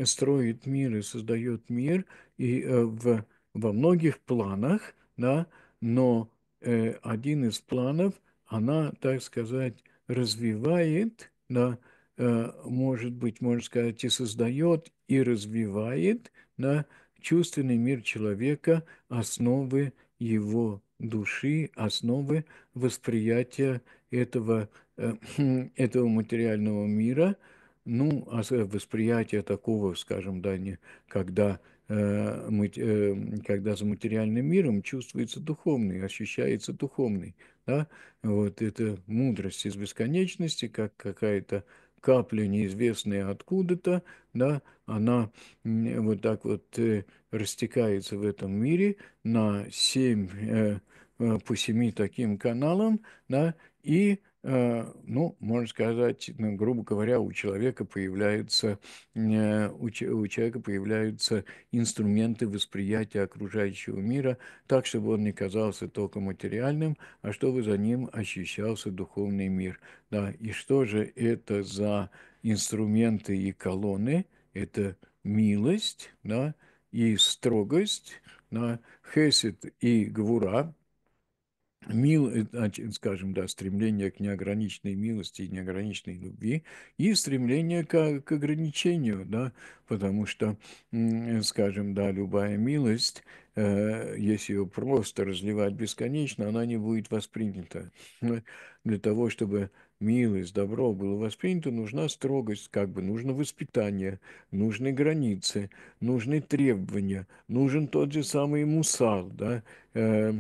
строит мир и создает мир и э, в, во многих планах, да, но э, один из планов она, так сказать, развивает, да, может быть, можно сказать, и создает, и развивает да, чувственный мир человека, основы его души, основы восприятия этого, э, этого материального мира, ну, а э, восприятие такого, скажем, да, не, когда, э, мы, э, когда за материальным миром чувствуется духовный, ощущается духовный, да, вот это мудрость из бесконечности, как какая-то капля неизвестная откуда-то, да, она вот так вот э, растекается в этом мире на семь, по семи таким каналам, да, и э, ну, можно сказать, ну, грубо говоря, у человека появляются, э, у, человека появляются инструменты восприятия окружающего мира так, чтобы он не казался только материальным, а чтобы за ним ощущался духовный мир. Да, и что же это за инструменты и колонны? Это милость, да, и строгость, да, хесед и гвура, мил, э, э, скажем, да, стремление к неограниченной милости и неограниченной любви, и стремление к, к ограничению, да, потому что, э, скажем, да, любая милость, если ее просто разливать бесконечно, она не будет воспринята. Для того, чтобы милость, добро было воспринято, нужна строгость, как бы нужно воспитание, нужны границы, нужны требования, нужен тот же самый мусал, да, э,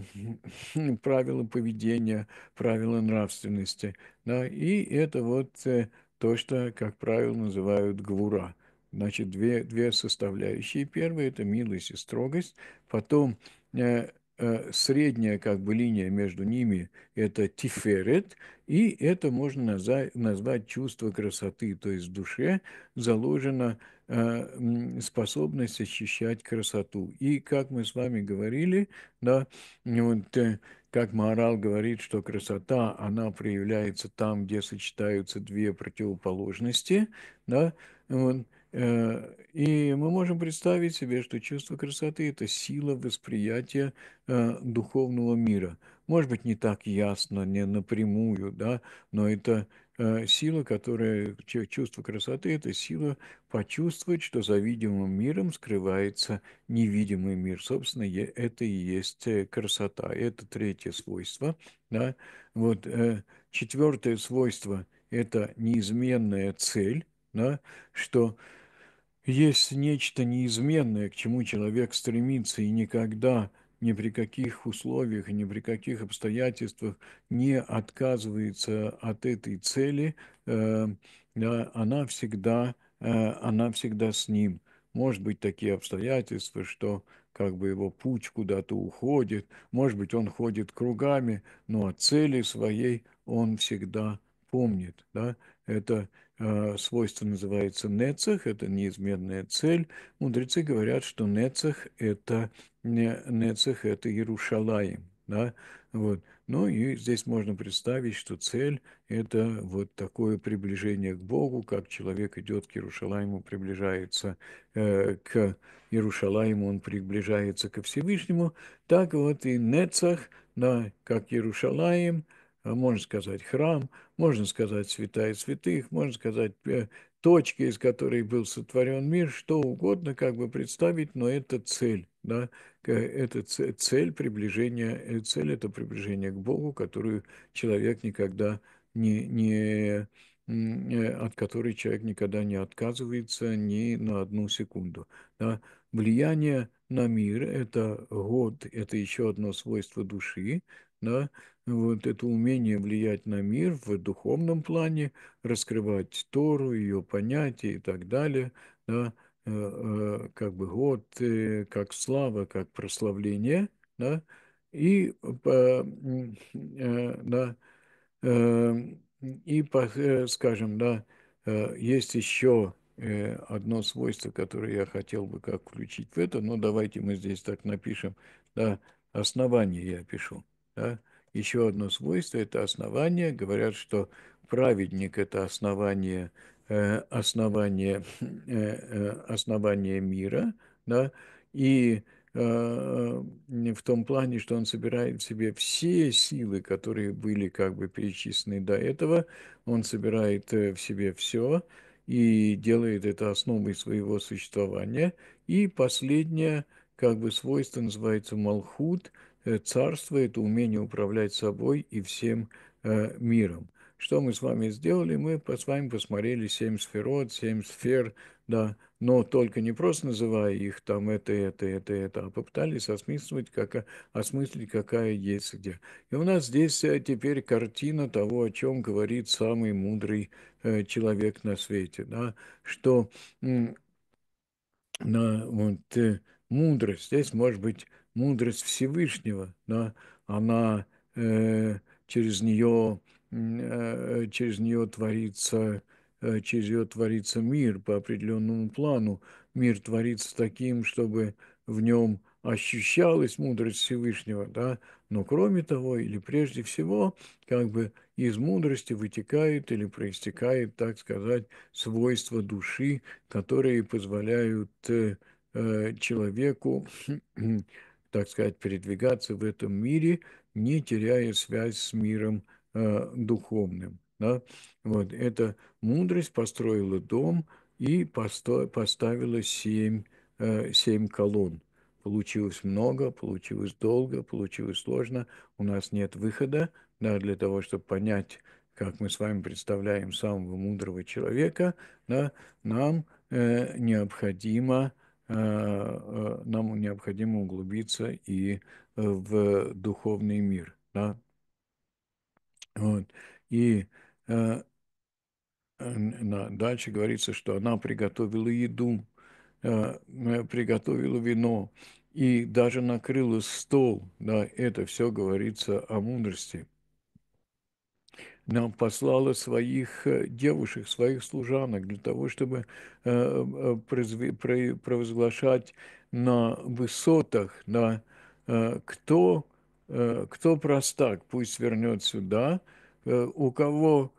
правила поведения, правила нравственности. Да, и это вот э, то, что, как правило, называют гвура. Значит, две, две составляющие. Первая – это милость и строгость. Потом э, Э, средняя как бы линия между ними – это тиферет, и это можно назвать, чувство красоты, то есть в душе заложена э, способность ощущать красоту. И как мы с вами говорили, да, вот, э, как Маорал говорит, что красота, она проявляется там, где сочетаются две противоположности, да, вот, Э, и мы можем представить себе, что чувство красоты – это сила восприятия э, духовного мира. Может быть, не так ясно, не напрямую, да, но это э, сила, которая, чувство красоты – это сила почувствовать, что за видимым миром скрывается невидимый мир. Собственно, это и есть красота. Это третье свойство. Да? Вот, четвертое свойство – это неизменная цель, да, что есть нечто неизменное, к чему человек стремится и никогда, ни при каких условиях ни при каких обстоятельствах не отказывается от этой цели, э, она всегда, э, она всегда с ним. Может быть, такие обстоятельства, что как бы его путь куда-то уходит, может быть, он ходит кругами, но о цели своей он всегда помнит. Да? Это э, свойство называется нецех, это неизменная цель. Мудрецы говорят, что нецех – это, не, нецех – это Иерушалаем. Да? Вот. Ну и здесь можно представить, что цель – это вот такое приближение к Богу, как человек идет к Иерушалайму, приближается э, к Иерушалайму, он приближается ко Всевышнему. Так вот и Нецах, да, как Иерушалаем – Э, можно сказать храм, можно сказать святая святых, можно сказать э, точки, из которой был сотворен мир, что угодно как бы представить, но это цель, да, это цель приближения, э, цель это приближение к Богу, которую человек никогда не, не от которой человек никогда не отказывается ни на одну секунду. Да? Влияние на мир – это год, это еще одно свойство души, да? вот это умение влиять на мир в духовном плане, раскрывать Тору, ее понятия и так далее, да, э, э, как бы год, э, как слава, как прославление, да, и, да, и, скажем, да, есть еще одно свойство, которое я хотел бы как включить в это, но давайте мы здесь так напишем, да, основание я пишу, да, еще одно свойство – это основание. Говорят, что праведник – это основание, э, основание, э, э, основание мира, да, и в том плане, что он собирает в себе все силы, которые были как бы перечислены до этого, он собирает в себе все и делает это основой своего существования. И последнее как бы свойство называется малхут, Э, царство – это умение управлять собой и всем э, миром. Что мы с вами сделали? Мы с вами посмотрели семь сферот, семь сфер, да, но только не просто называя их там это, это, это, это, а попытались осмыслить, как, осмыслить, какая есть где. И у нас здесь э, теперь картина того, о чем говорит самый мудрый человек на свете, да, что на, вот, мудрость здесь может быть мудрость Всевышнего, да, она э, через нее э, через нее творится э, через нее творится мир по определенному плану. Мир творится таким, чтобы в нем ощущалась мудрость Всевышнего, да, но кроме того или прежде всего, как бы из мудрости вытекает или проистекает, так сказать, свойства души, которые позволяют э, э человеку так сказать, передвигаться в этом мире, не теряя связь с миром э, духовным. Да? Вот эта мудрость построила дом и посто поставила семь, э, семь колонн. Получилось много, получилось долго, получилось сложно. У нас нет выхода да, для того, чтобы понять, как мы с вами представляем самого мудрого человека, да, нам э, необходимо э, Э, э, нам необходимо углубиться и э, в духовный мир. Да? Вот. И на, дальше говорится, что она приготовила еду, приготовила вино и даже накрыла стол. Да, это все говорится о мудрости нам послала своих э, девушек, своих служанок для того, чтобы э, э, провозглашать на высотах, на кто, кто простак, пусть вернет сюда, у кого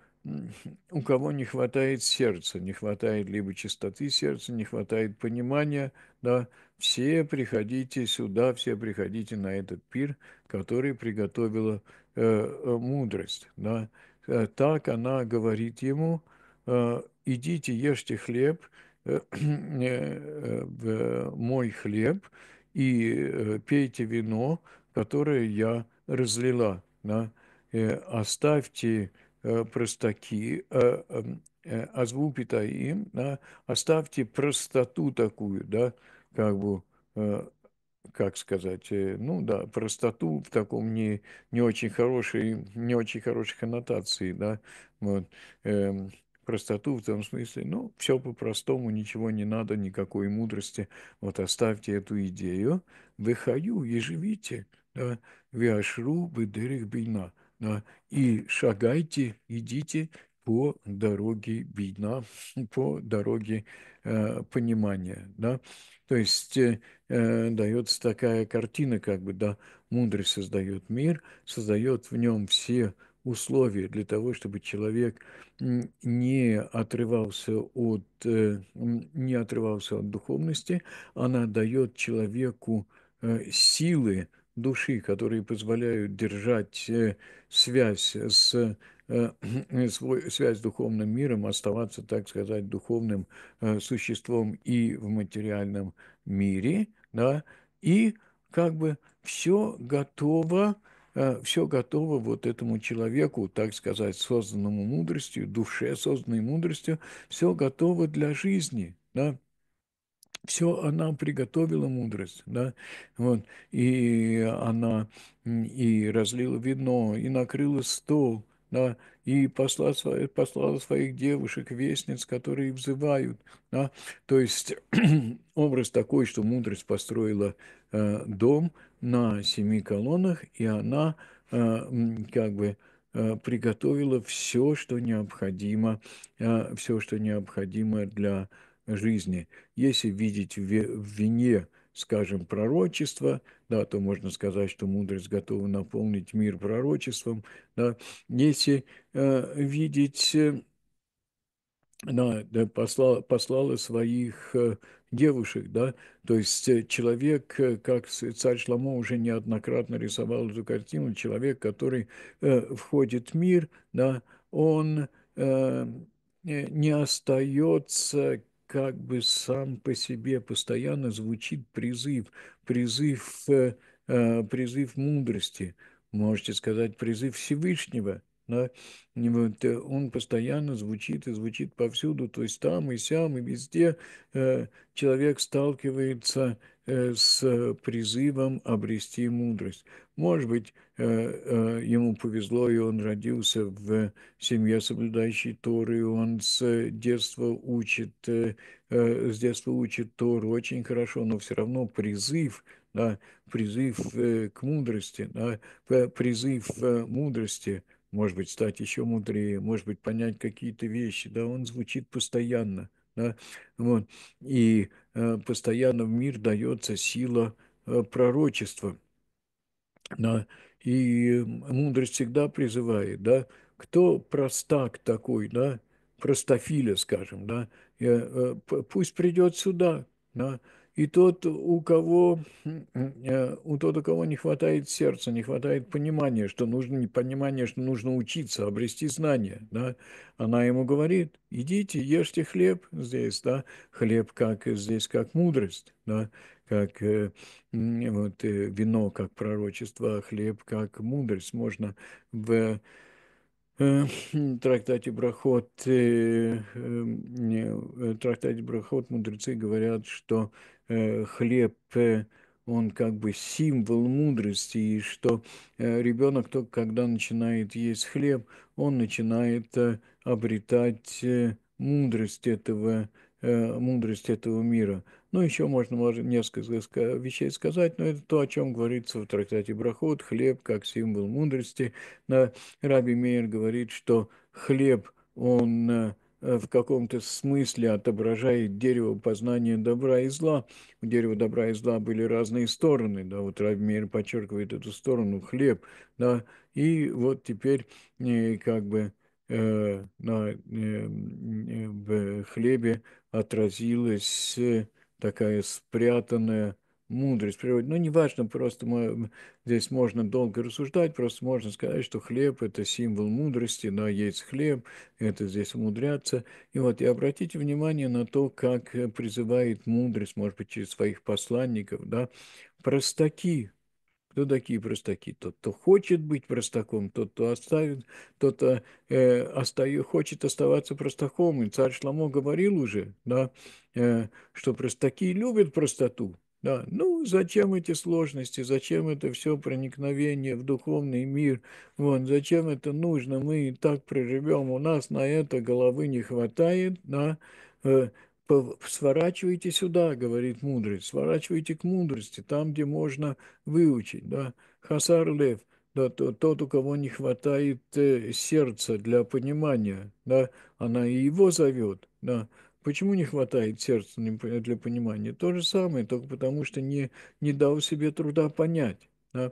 у кого не хватает сердца, не хватает либо чистоты сердца, не хватает понимания, да, все приходите сюда, все приходите на этот пир, который приготовила э, мудрость, да, Э, так она говорит ему, э, идите, ешьте хлеб, э, мой хлеб, и пейте вино, которое я разлила. Да? Оставьте простаки, азвупита эм, им, да? оставьте простоту такую, да, как бы как сказать, э, ну да, простоту в таком не, не очень хорошей, не очень хорошей коннотации, да, вот, эм, простоту в том смысле, ну, все по-простому, ничего не надо, никакой мудрости, вот оставьте эту идею, выхаю и живите, да, виашру бы бина, да, и шагайте, идите по дороге видно, по дороге э, понимания. Да? То есть э, э, дается такая картина, как бы, да, мудрый создает мир, создает в нем все условия для того, чтобы человек не отрывался от, э, не отрывался от духовности. Она дает человеку э, силы души, которые позволяют держать э, связь с Э, свой, связь с духовным миром, оставаться, так сказать, духовным э, существом и в материальном мире, да, и как бы все готово, э, все готово вот этому человеку, так сказать, созданному мудростью, душе, созданной мудростью, все готово для жизни, да, все она приготовила мудрость, да, вот, и она и разлила вино, и накрыла стол – да, и посла, послал своих девушек, вестниц, которые взывают. Да. То есть образ такой, что мудрость построила э, дом на семи колоннах, и она э, как бы э, приготовила все, что необходимо, э, все, что необходимо для жизни. Если видеть в вине скажем, пророчество, да, то можно сказать, что мудрость готова наполнить мир пророчеством, да, если э, видеть, да, э, да, посла, послала своих э, девушек, да, то есть э, человек, э, как царь Шламо уже неоднократно рисовал эту картину, человек, который э, входит в мир, да, он э, не остается как бы сам по себе постоянно звучит призыв, призыв, э, э, призыв мудрости, можете сказать, призыв Всевышнего, да? И вот, э, он постоянно звучит и звучит повсюду, то есть там и сям, и везде э, человек сталкивается э, с призывом обрести мудрость. Может быть, э, э ему повезло, и он родился в семье, соблюдающей Тору и он с детства учит, э, с детства учит Тору очень хорошо, но все равно призыв да, призыв к мудрости, да, призыв мудрости – может быть, стать еще мудрее, может быть, понять какие-то вещи, да, он звучит постоянно, да, вот, и э, постоянно в мир дается сила э, пророчества, да, и мудрость всегда призывает, да, кто простак такой, да, простофиля, скажем, да, э, пусть придет сюда, да, и тот, у кого, э, у тот, у кого не хватает сердца, не хватает понимания, что нужно понимание, что нужно учиться, обрести знания, да, она ему говорит, идите, ешьте хлеб здесь, да, хлеб как здесь, как мудрость, да, как э, вот, э, вино, как пророчество, а хлеб, как мудрость. Можно в трактате Брахот, э, эм, э, трактате Брахот мудрецы говорят, что э, хлеб он как бы символ мудрости, и что ребенок только когда начинает есть хлеб, он начинает обретать мудрость этого, мудрость этого мира. Ну, еще можно, можно несколько вещей сказать, но это то, о чем говорится в трактате Брахот, хлеб как символ мудрости. Да, Раби Мейер говорит, что хлеб, он э, в каком-то смысле отображает дерево познания добра и зла. У дерева добра и зла были разные стороны, да, вот Раби Равмир подчеркивает эту сторону, хлеб, да, и вот теперь э, как бы э, на, в хлебе отразилось такая спрятанная мудрость природы. Ну, неважно, просто мы, здесь можно долго рассуждать, просто можно сказать, что хлеб – это символ мудрости, да, есть хлеб, это здесь умудряться. И вот, и обратите внимание на то, как э, призывает мудрость, может быть, через своих посланников, да, простаки, Дудаки и простаки. Тот, кто хочет быть простаком, тот, кто оставит, тот э, э остаю, хочет оставаться простаком. И царь Шламо говорил уже, да, э, что простаки любят простоту. Да, ну зачем эти сложности, зачем это все проникновение в духовный мир, вот, зачем это нужно, мы и так проживем, у нас на это головы не хватает, да, э, сворачивайте сюда, говорит мудрость, сворачивайте к мудрости, там, где можно выучить, да, хасар лев, да, тот, у кого не хватает э, сердца для понимания, да, она и его зовет, да, Почему не хватает сердца для понимания? То же самое, только потому что не, не дал себе труда понять. Да?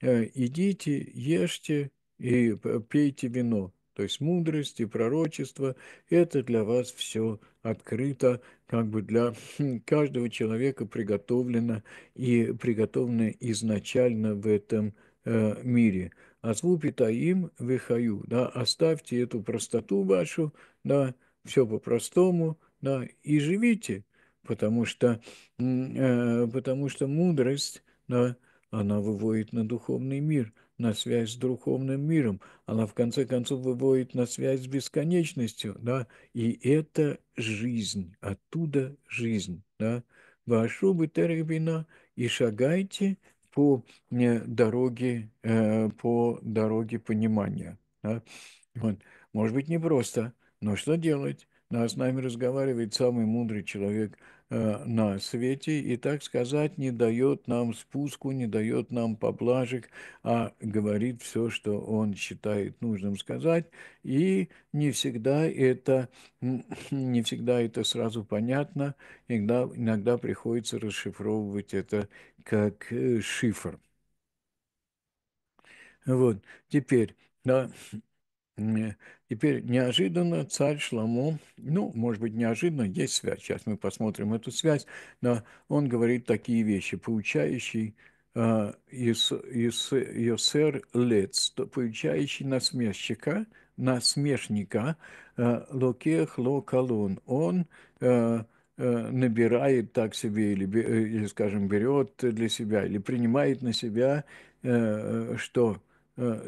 Э, идите, ешьте и э, пейте вино. То есть мудрость и пророчество – это для вас все открыто, как бы для каждого человека приготовлено и приготовлено изначально в этом э, мире. Азву питаим выхаю, да, оставьте эту простоту вашу, да, все по-простому, да, и живите, потому что, э, потому что мудрость, да, она выводит на духовный мир, на связь с духовным миром. Она, в конце концов, выводит на связь с бесконечностью. Да? И это жизнь, оттуда жизнь. Да? Вашу бы теребина и шагайте по э, дороге, э, по дороге понимания. Да? Вот. Может быть, не просто, но что делать? Но с нами разговаривает самый мудрый человек – Э, на свете и, так сказать, не дает нам спуску, не дает нам поблажек, а говорит все, что он считает нужным сказать. И не всегда это, не всегда это сразу понятно, иногда, иногда приходится расшифровывать это как э, шифр. Вот, теперь, да, Теперь неожиданно царь Шламо, ну, может быть, неожиданно, есть связь, сейчас мы посмотрим эту связь, но он говорит такие вещи, получающий э, а, Йос, Йос, Йосер Лец, поучающий насмешчика, насмешника, а, Локех Локалун, он а, набирает так себе или, э, или, скажем, берет для себя или принимает на себя, э, э, что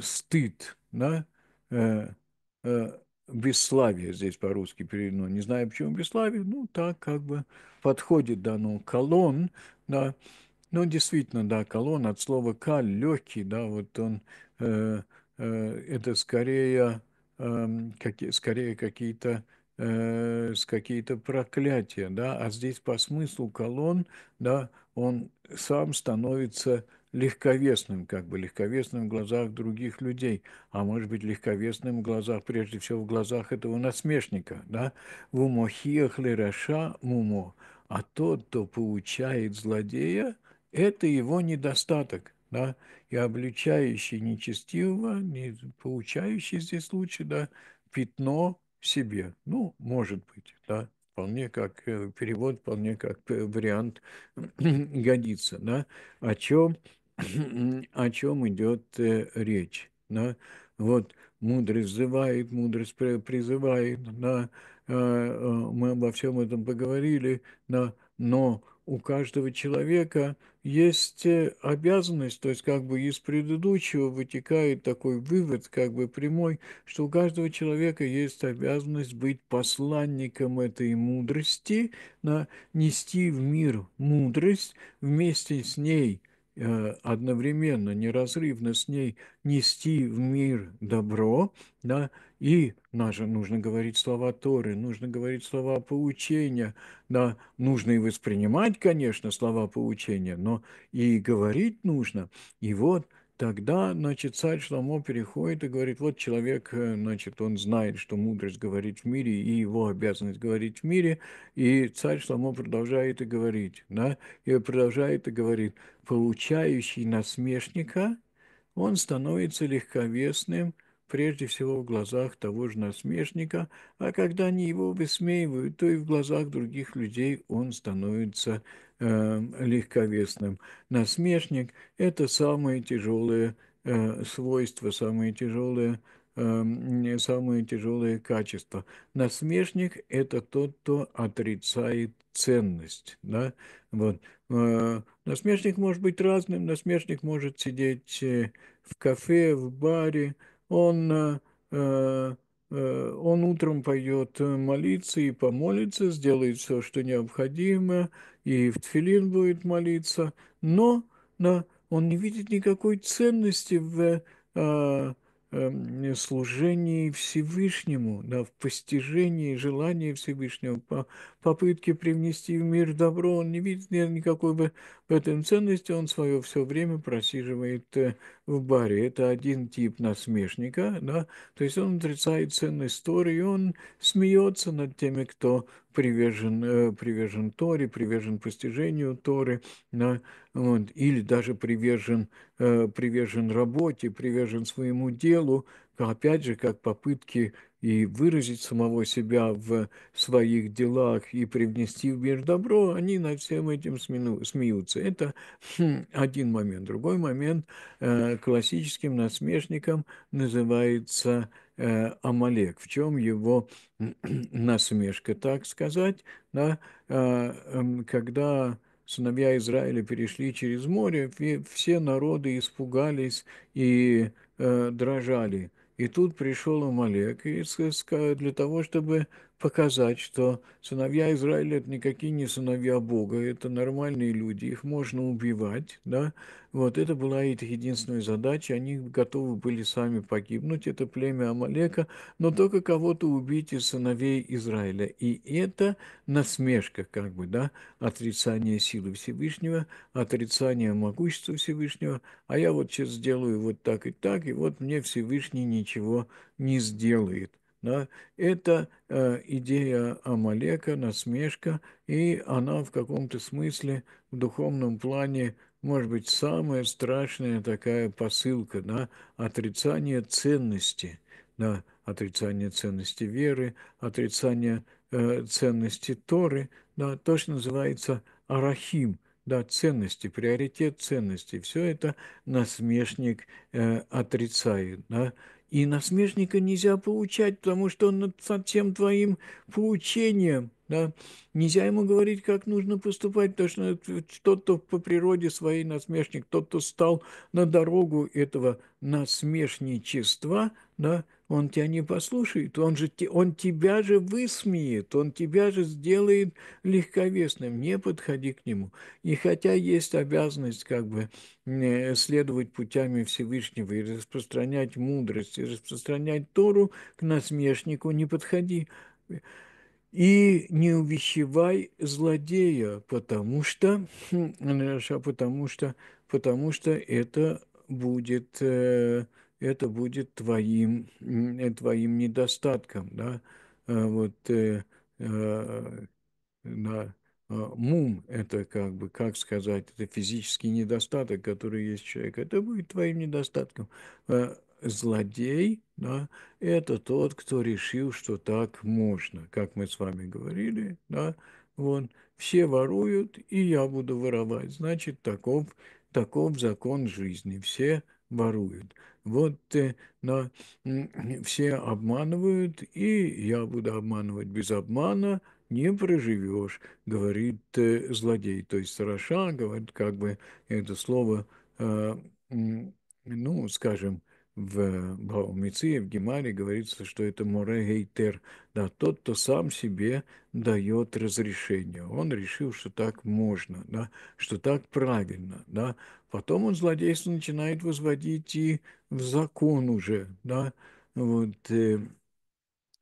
стыд, да, Э, э, бесславие здесь по-русски переведено. Не знаю, почему бесславие, ну, так как бы подходит, дано колон. да, ну, действительно, да, колон от слова каль, легкий, да, вот он, э, э, это скорее, э, эм, как, скорее какие-то э, какие-то проклятия, да, а здесь по смыслу колон. да, он сам становится легковесным, как бы легковесным в глазах других людей, а может быть легковесным в глазах, прежде всего в глазах этого насмешника, да? В «Вумохиях лираша мумо», а тот, кто получает злодея, это его недостаток, да? И обличающий нечестивого, не получающий здесь лучше, да, пятно в себе, ну, может быть, да, вполне как э, перевод, вполне как э, вариант годится, да, о чем о чем идет э, речь. Да? Вот мудрость зывает, мудрость призывает, да? Э, э, мы обо всем этом поговорили, да? но у каждого человека есть обязанность, то есть как бы из предыдущего вытекает такой вывод, как бы прямой, что у каждого человека есть обязанность быть посланником этой мудрости, да, нести в мир мудрость, вместе с ней – Э, одновременно неразрывно с ней нести в мир добро, да, и даже нужно говорить слова Торы, нужно говорить слова поучения, да, нужно и воспринимать, конечно, слова поучения, но и говорить нужно. И вот Тогда, значит, царь Шламо переходит и говорит, вот человек, э, значит, он знает, что мудрость говорит в мире, и его обязанность говорить в мире, и царь Шламо продолжает и говорить, да, и продолжает и говорит, получающий насмешника, он становится легковесным прежде всего в глазах того же насмешника, а когда они его высмеивают, то и в глазах других людей он становится э, легковесным. Насмешник – это самое тяжелое э, свойство, самое тяжелое э, самое тяжелое качество. Насмешник – это тот, кто отрицает ценность. Да? Вот. Э, Насмешник может быть разным, насмешник может сидеть э, в кафе, в баре, он, э, э, э он утром пойдет э, молиться и помолится, сделает все, что необходимо, и в тфилин будет молиться, но на, он не видит никакой ценности в э, а, эм, служении Всевышнему, да, в постижении желания Всевышнего, попытки привнести в мир добро, он не видит наверное, никакой бы в этом ценности, он свое все время просиживает э, в баре. Это один тип насмешника, да, то есть он отрицает ценность Торы, и он смеется над теми, кто привержен, э, привержен Торе, привержен постижению Торы, да, вот, или даже привержен, э, привержен работе, привержен своему делу, опять же, как попытки и выразить самого себя в своих делах и привнести в мир добро, они над всем этим смеются. Это хм, один момент. Другой момент э, классическим насмешником называется э, Амалек. В чем его насмешка, так сказать, да, э, эм, когда сыновья Израиля перешли через море, все народы испугались и дрожали и тут пришел Амалек и, для того, чтобы показать, что сыновья Израиля – это никакие не сыновья Бога, это нормальные люди, их можно убивать, да, вот это была их единственная задача, они готовы были сами погибнуть, это племя Амалека, но только кого-то убить из сыновей Израиля. И это насмешка, как бы, да, отрицание силы Всевышнего, отрицание могущества Всевышнего, а я вот сейчас сделаю вот так и так, и вот мне Всевышний ничего не сделает. Да? Это э, идея Амалека, насмешка, и она в каком-то смысле в духовном плане может быть самая страшная такая посылка, да? отрицание ценности, да? отрицание ценности веры, отрицание э, ценности Торы, да? то, что называется арахим – да, ценности, приоритет ценности Все это насмешник э, отрицает, да, и насмешника нельзя получать, потому что он над совсем твоим поучением – да? Нельзя ему говорить, как нужно поступать, потому что тот, кто по природе своей насмешник, тот, кто стал на дорогу этого насмешничества, да, он тебя не послушает, он, же, он тебя же высмеет, он тебя же сделает легковесным, не подходи к нему. И хотя есть обязанность как бы э, следовать путями Всевышнего и распространять мудрость, и распространять Тору, к насмешнику не подходи. И не увещевай злодея, потому что, хм, потому что, потому что это будет, э, это будет твоим, твоим недостатком, да, а вот, э, а, да, а, мум – это как бы, как сказать, это физический недостаток, который есть у человека, это будет твоим недостатком злодей, да, это тот, кто решил, что так можно, как мы с вами говорили, да, вон, все воруют, и я буду воровать, значит, таков, таков закон жизни, все воруют. Вот э, на, все обманывают, и я буду обманывать без обмана, не проживешь, говорит э, злодей. То есть Раша говорит, как бы это слово, э, ну, скажем, в Баумице, в Гемаре говорится, что это море гейтер, да, тот, кто сам себе дает разрешение. Он решил, что так можно, да, что так правильно, да. Потом он злодейство начинает возводить и в закон уже, да, вот, э,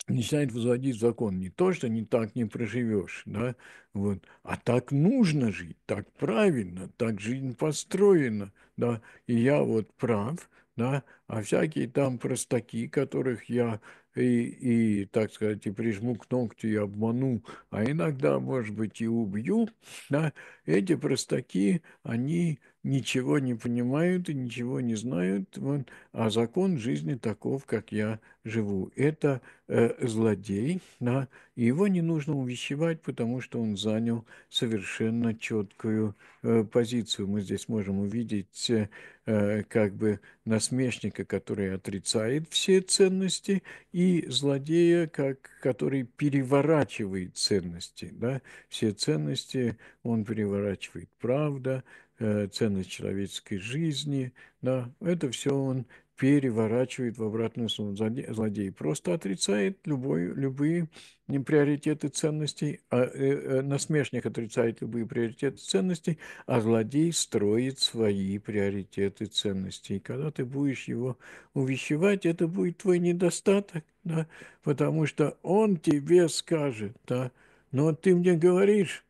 начинает возводить закон. Не то, что не так не проживешь, да, вот, а так нужно жить, так правильно, так жизнь построена, да, и я вот прав, да, а всякие там простаки, которых я и, и, так сказать, и прижму к ногтю и обману, а иногда, может быть, и убью, да, эти простаки, они ничего не понимают и ничего не знают, вот, а закон жизни таков, как я живу. Это э, злодей, да, и его не нужно увещевать, потому что он занял совершенно четкую э, позицию. Мы здесь можем увидеть э, э как бы насмешника, который отрицает все ценности, и злодея, как, который переворачивает ценности. Да? Все ценности он переворачивает. Правда, Э, ценность человеческой жизни, да, это все он переворачивает в обратную сторону. Злодей просто отрицает любой, любые приоритеты ценностей, а, э, э, насмешник отрицает любые приоритеты ценностей, а злодей строит свои приоритеты ценностей. когда ты будешь его увещевать, это будет твой недостаток, да, потому что он тебе скажет, да, но «Ну, ты мне говоришь,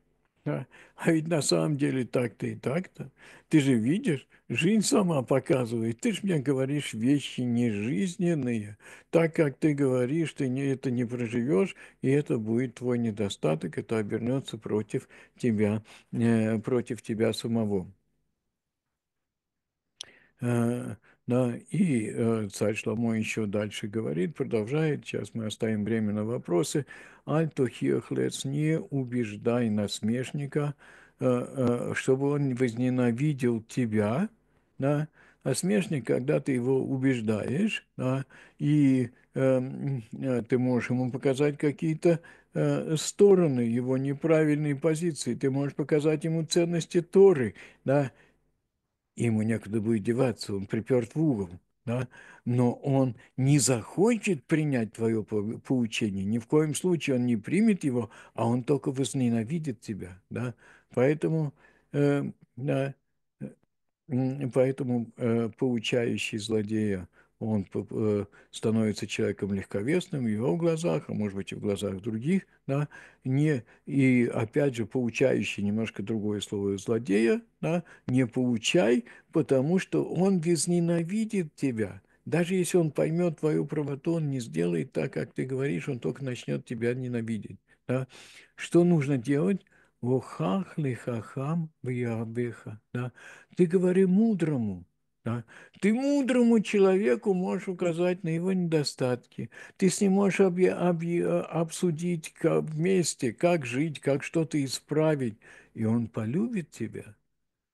да? А ведь на самом деле так-то и так-то. Ты же видишь, жизнь сама показывает. Ты же мне говоришь вещи нежизненные. Так как ты говоришь, ты не, это не проживешь, и это будет твой недостаток, это обернется против тебя, э, против тебя самого. Э, да, и э, царь Шламо еще дальше говорит, продолжает, сейчас мы оставим время на вопросы. Альто хиохлец, не убеждай насмешника, э, э, чтобы он возненавидел тебя, да, насмешник, когда ты его убеждаешь, да, и эм, э, ты можешь ему показать какие-то э, стороны его неправильной позиции, ты можешь показать ему ценности Торы, да, ему некуда будет деваться, он приперт в угол, да? но он не захочет принять твое поучение, ни в коем случае он не примет его, а он только возненавидит тебя. Да? Поэтому, э, да, э, поэтому э, поучающий злодея он э, становится человеком легковесным в его глазах, а может быть и в глазах других, да, не, и опять же получающий немножко другое слово злодея, да, не получай, потому что он безненавидит тебя. Даже если он поймет твою правоту, он не сделает так, как ты говоришь, он только начнет тебя ненавидеть. Да. Что нужно делать? Охах лихахам виабеха. Да. Ты говори мудрому, да? Ты мудрому человеку можешь указать на его недостатки. Ты с ним можешь объ... Объ... обсудить как... вместе, как жить, как что-то исправить. И он полюбит тебя.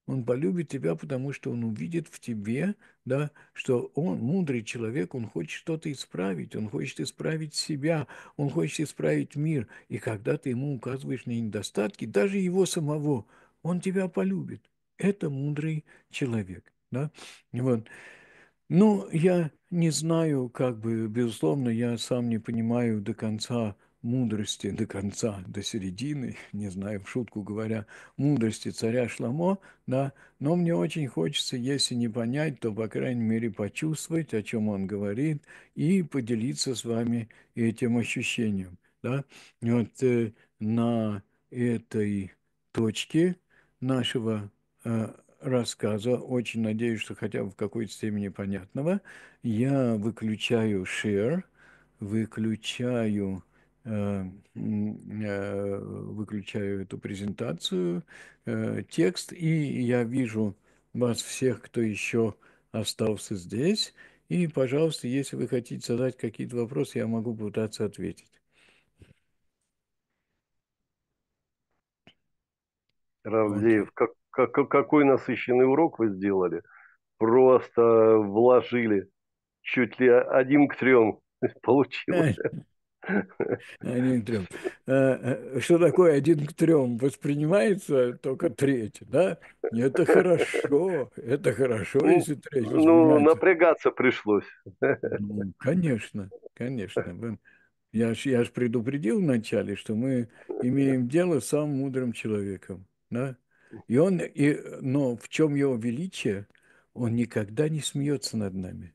Он полюбит тебя, потому что он увидит в тебе, да, что он мудрый человек, он хочет что-то исправить, он хочет исправить себя, он хочет исправить мир. И когда ты ему указываешь на недостатки, даже его самого, он тебя полюбит. Это мудрый человек. Да? Вот. Ну, я не знаю, как бы, безусловно, я сам не понимаю до конца мудрости, до конца, до середины, не знаю, в шутку говоря, мудрости царя Шламо, да, но мне очень хочется, если не понять, то, по крайней мере, почувствовать, о чем он говорит, и поделиться с вами этим ощущением, да. Вот э, на этой точке нашего э, рассказа, очень надеюсь, что хотя бы в какой-то степени понятного, я выключаю share, выключаю э, э, выключаю эту презентацию, э, текст, и я вижу вас всех, кто еще остался здесь. И, пожалуйста, если вы хотите задать какие-то вопросы, я могу пытаться ответить. Равдеев, как, как, какой насыщенный урок вы сделали. Просто вложили чуть ли один к трем получилось. Один к трем. Э, э, что такое один к трем? Воспринимается только третий, да? Это хорошо, это хорошо, ну, если третий. Ну, напрягаться пришлось. Ну, конечно, конечно. Я ж, я ж предупредил вначале, что мы имеем дело с самым мудрым человеком. Да? И он, и, но в чем его величие? Он никогда не смеется над нами.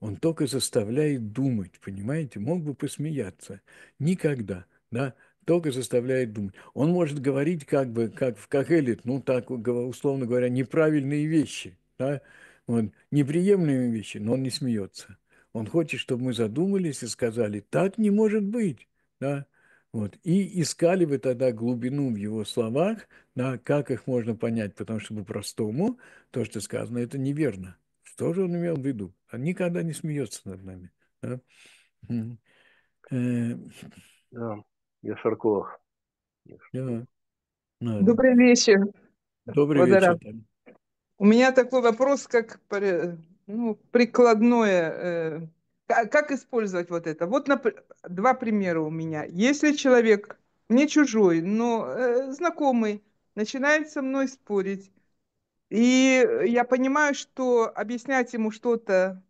Он только заставляет думать, понимаете? Мог бы посмеяться. Никогда, да? Только заставляет думать. Он может говорить как бы, как в Кахелит, ну так, условно говоря, неправильные вещи, да? Вот, неприемлемые вещи, но он не смеется. Он хочет, чтобы мы задумались и сказали, так не может быть, да? Вот. И искали бы тогда глубину в его словах, да, как их можно понять, потому что по-простому то, что сказано, это неверно. Что же он имел в виду? Он никогда не смеется над нами. Да, э, да. я Шарков. Да.
Да. Добрый вечер.
Добрый Водораб.
вечер. У меня такой вопрос, как э, ну, прикладное э, как использовать вот это? Вот например, два примера у меня. Если человек не чужой, но э, знакомый, начинает со мной спорить, и э, я понимаю, что объяснять ему что-то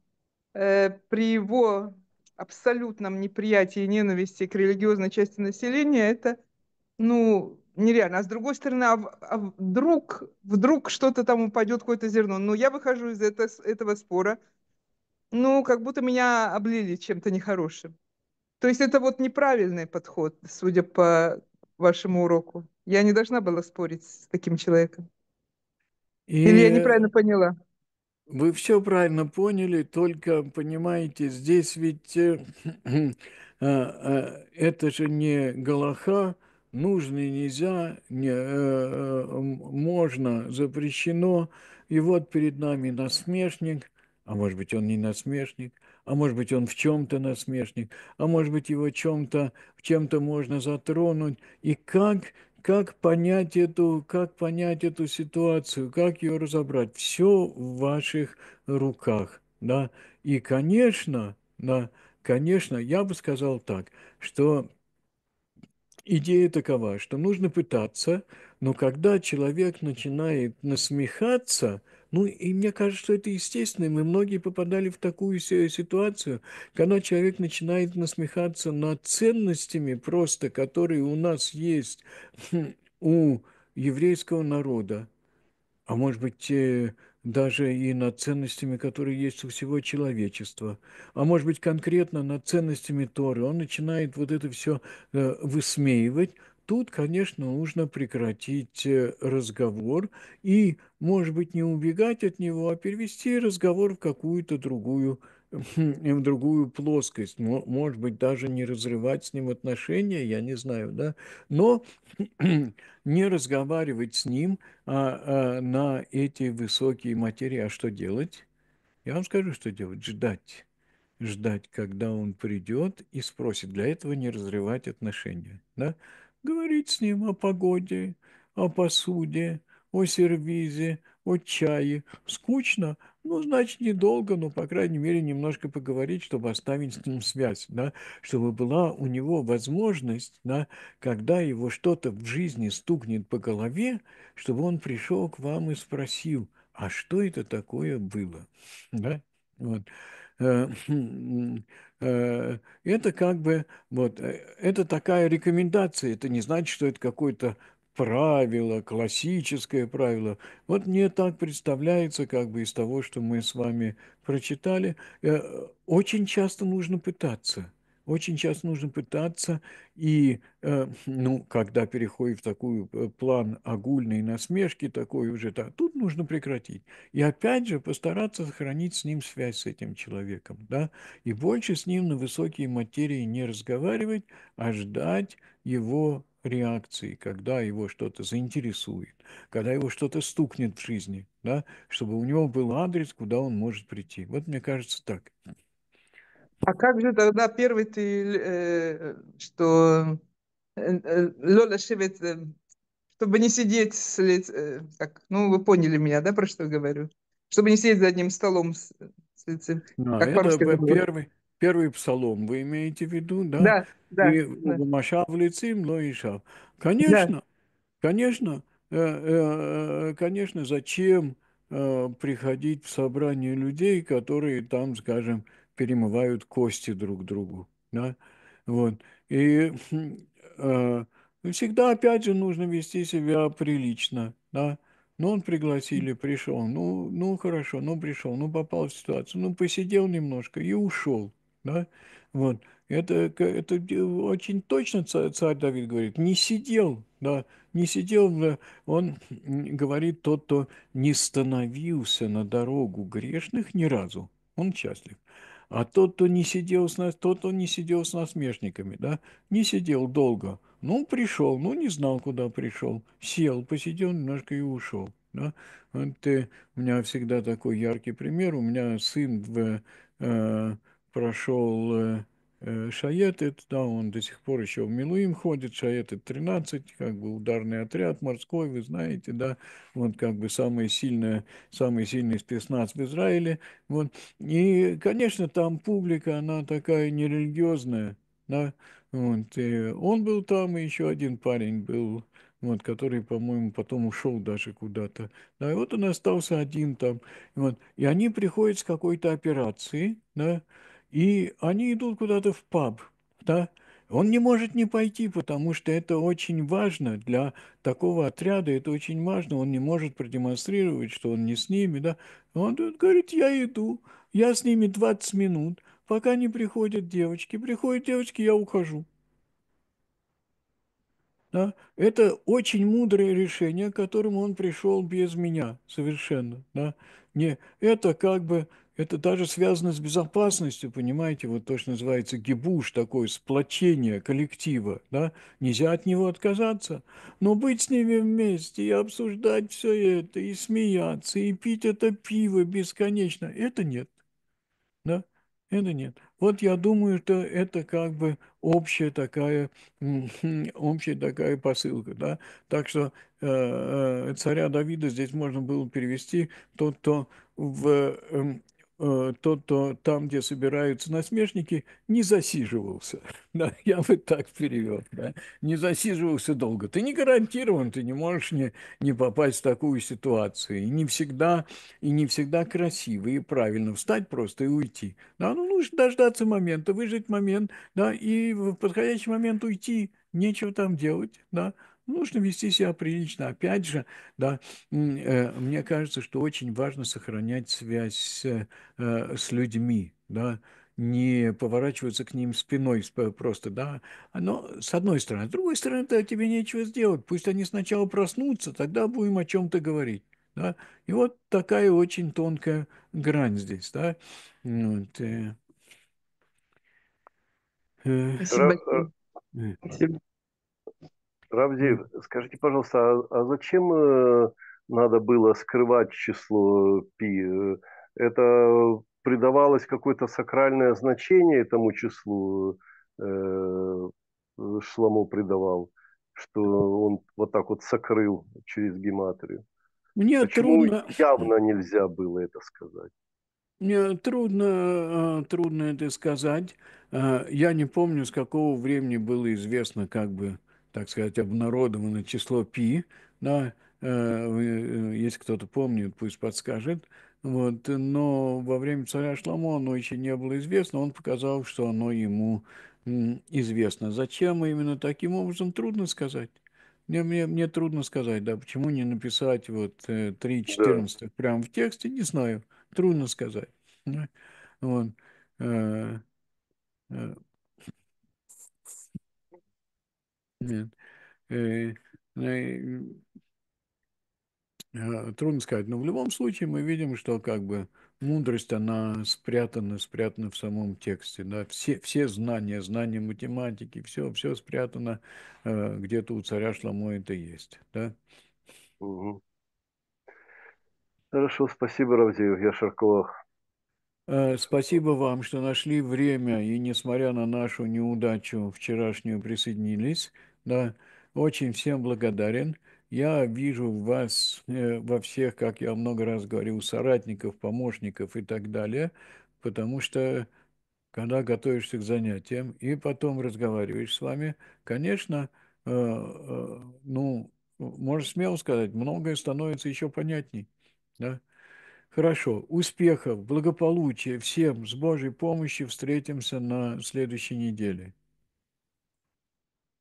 э, при его абсолютном неприятии и ненависти к религиозной части населения, это, ну, нереально. А с другой стороны, а, а вдруг, вдруг что-то там упадет, какое-то зерно. Но я выхожу из это, этого спора – ну, как будто меня облили чем-то нехорошим. То есть это вот неправильный подход, судя по вашему уроку.
Я не должна была спорить с
таким человеком.
И... Или я неправильно поняла? Вы все правильно поняли, только понимаете, здесь ведь э, а, а, это же не Галаха, нужно и нельзя, не, э, э, можно, запрещено. И вот перед нами насмешник – а может быть, он не насмешник, а может быть, он в чем-то насмешник, а может быть, его чем-то, чем-то можно затронуть. И как, как, понять эту, как понять эту ситуацию, как ее разобрать? Все в ваших руках. Да? И, конечно, да, конечно, я бы сказал так, что идея такова, что нужно пытаться, но когда человек начинает насмехаться – ну, и мне кажется, что это естественно. Мы многие попадали в такую ситуацию, когда человек начинает насмехаться над ценностями просто, которые у нас есть у еврейского народа, а может быть, э, даже и над ценностями, которые есть у всего человечества, а может быть, конкретно над ценностями Торы. Он начинает вот это все э, высмеивать, Тут, конечно, нужно прекратить э, разговор и, может быть, не убегать от него, а перевести разговор в какую-то другую в другую плоскость, может быть, даже не разрывать с ним отношения, я не знаю, да, но не разговаривать с ним а, а, на эти высокие материи. А что делать? Я вам скажу, что делать. Ждать. Ждать, когда он придет и спросит. Для этого не разрывать отношения, да говорить с ним о погоде, о посуде, о сервизе, о чае. Скучно? Ну, значит, недолго, но, ну, по крайней мере, немножко поговорить, чтобы оставить с ним связь, да, чтобы была у него возможность, да, когда его что-то в жизни стукнет по голове, чтобы он пришел к вам и спросил, а что это такое было, да, вот. Э, э, это как бы вот, э, это такая рекомендация, это не значит, что это какое-то правило, классическое правило. Вот мне так представляется, как бы из того, что мы с вами прочитали, очень часто нужно пытаться – очень часто нужно пытаться и, э, ну, когда переходит в такой э, план огульной насмешки, такой уже, да, тут нужно прекратить. И опять же постараться сохранить с ним связь с этим человеком, да, и больше с ним на высокие материи не разговаривать, а ждать его реакции, когда его что-то заинтересует, когда его что-то стукнет в жизни, да, чтобы у него был адрес, куда он может прийти. Вот мне кажется так. А как же тогда
первый ты, э, что э, э, Лола Шевет, э, чтобы не сидеть с Э, так, ну, вы поняли меня, да, про что говорю? Чтобы
не сидеть за одним столом с, с лицем. Да, как это первый, первый псалом вы имеете в виду, да? Да, да. И да. Машав лицим, Лоишав. Конечно, да. конечно, э, э, конечно, зачем приходить в собрание людей, которые там, скажем, перемывают кости друг другу. Да? Вот. И э, всегда, опять же, нужно вести себя прилично. Да? Ну, он пригласили, пришел. Ну, ну хорошо, ну пришел, ну попал в ситуацию, ну посидел немножко и ушел. Да? Вот. Это, это очень точно царь Давид говорит, не сидел, да, не сидел, он говорит, тот, кто не становился на дорогу грешных ни разу, он счастлив. А тот, кто не сидел с нас, тот, кто не сидел с насмешниками, да, не сидел долго. Ну, пришел, ну, не знал, куда пришел. Сел, посидел немножко и ушел. Да? Вот, э, у меня всегда такой яркий пример. У меня сын в, э, прошел э, Э, Шаетет, да, он до сих пор еще в Милуим ходит, Шаетет 13, как бы ударный отряд морской, вы знаете, да, вот как бы самый сильный, самый сильный спецназ в Израиле, вот, и, конечно, там публика, она такая нерелигиозная, да, вот, и э, он был там, и еще один парень был, вот, который, по-моему, потом ушел даже куда-то. Да, и вот он остался один там. Вот, и они приходят с какой-то операцией, да, и они идут куда-то в паб, да? Он не может не пойти, потому что это очень важно для такого отряда, это очень важно, он не может продемонстрировать, что он не с ними, да. Он тут говорит, я иду, я с ними 20 минут, пока не приходят девочки. Приходят девочки, я ухожу. Да? Это очень мудрое решение, к которому он пришел без меня совершенно. Да? Не, это как бы это даже связано с безопасностью, понимаете, вот то, что называется гибуш, такое сплочение коллектива, да, нельзя от него отказаться, но быть с ними вместе и обсуждать все это, и смеяться, и пить это пиво бесконечно, это нет, да, это нет. Вот я думаю, что это как бы общая такая, общая такая посылка, да, так что э, э, царя Давида здесь можно было перевести тот, кто в эм, Э, тот, кто там, где собираются насмешники, не засиживался. Да, я бы так перевел. Да, не засиживался долго. Ты не гарантирован, ты не можешь не, не попасть в такую ситуацию. И не всегда, и не всегда красиво и правильно встать просто и уйти. Да, ну нужно дождаться момента, выжить момент, да, и в подходящий момент уйти. Нечего там делать, да. Нужно вести себя прилично. Опять же, да, э, мне кажется, что очень важно сохранять связь с э, э, людьми, да, не поворачиваться к ним спиной просто, да. Но с одной стороны. С другой стороны, да, тебе нечего сделать. Пусть они сначала проснутся, тогда будем о чем-то говорить. Да? И вот такая очень тонкая грань здесь. Да? Вот, ну, Спасибо. Спасибо. Равзир, скажите, пожалуйста, а, а зачем э, надо было скрывать число пи? Это придавалось какое-то сакральное значение этому числу, э, э Шламу придавал, что он вот так вот сокрыл через гематрию. Мне Почему трудно... явно нельзя было это сказать? Мне трудно, э, трудно это сказать. Я не помню, с какого времени было известно как бы так сказать, обнародовано число пи, да, э, э, если кто-то помнит, пусть подскажет, вот, но во время царя Шломо оно еще не было известно, он показал, что оно ему известно. Зачем именно таким образом, трудно сказать. Мне, мне, мне трудно сказать, да, почему не написать вот 3.14 э, да. прямо в тексте, не знаю, трудно сказать. Вот. Нет. Э, э, э, Трудно сказать, но в любом случае мы видим, что как бы мудрость, она спрятана, спрятана в самом тексте, да, все, все знания, знания математики, все, все спрятано э, где-то у царя Шламо это есть, да. Мгм. Хорошо, спасибо, Равзиев. Я Шаркова. Э, спасибо вам, что нашли время и, несмотря на нашу неудачу вчерашнюю, присоединились. Да, очень всем благодарен. Я вижу вас э, во всех, как я много раз говорил, соратников, помощников и так далее, потому что когда готовишься к занятиям и потом разговариваешь с вами, конечно, э, э, ну, можно смело сказать, многое становится еще понятней. Да? Хорошо, успехов, благополучия всем, с Божьей помощью встретимся на следующей неделе.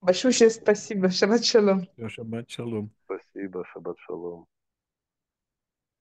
Большое спасибо. Шаббат шалом. Шаббат шалом. Спасибо. Шаббат шалом.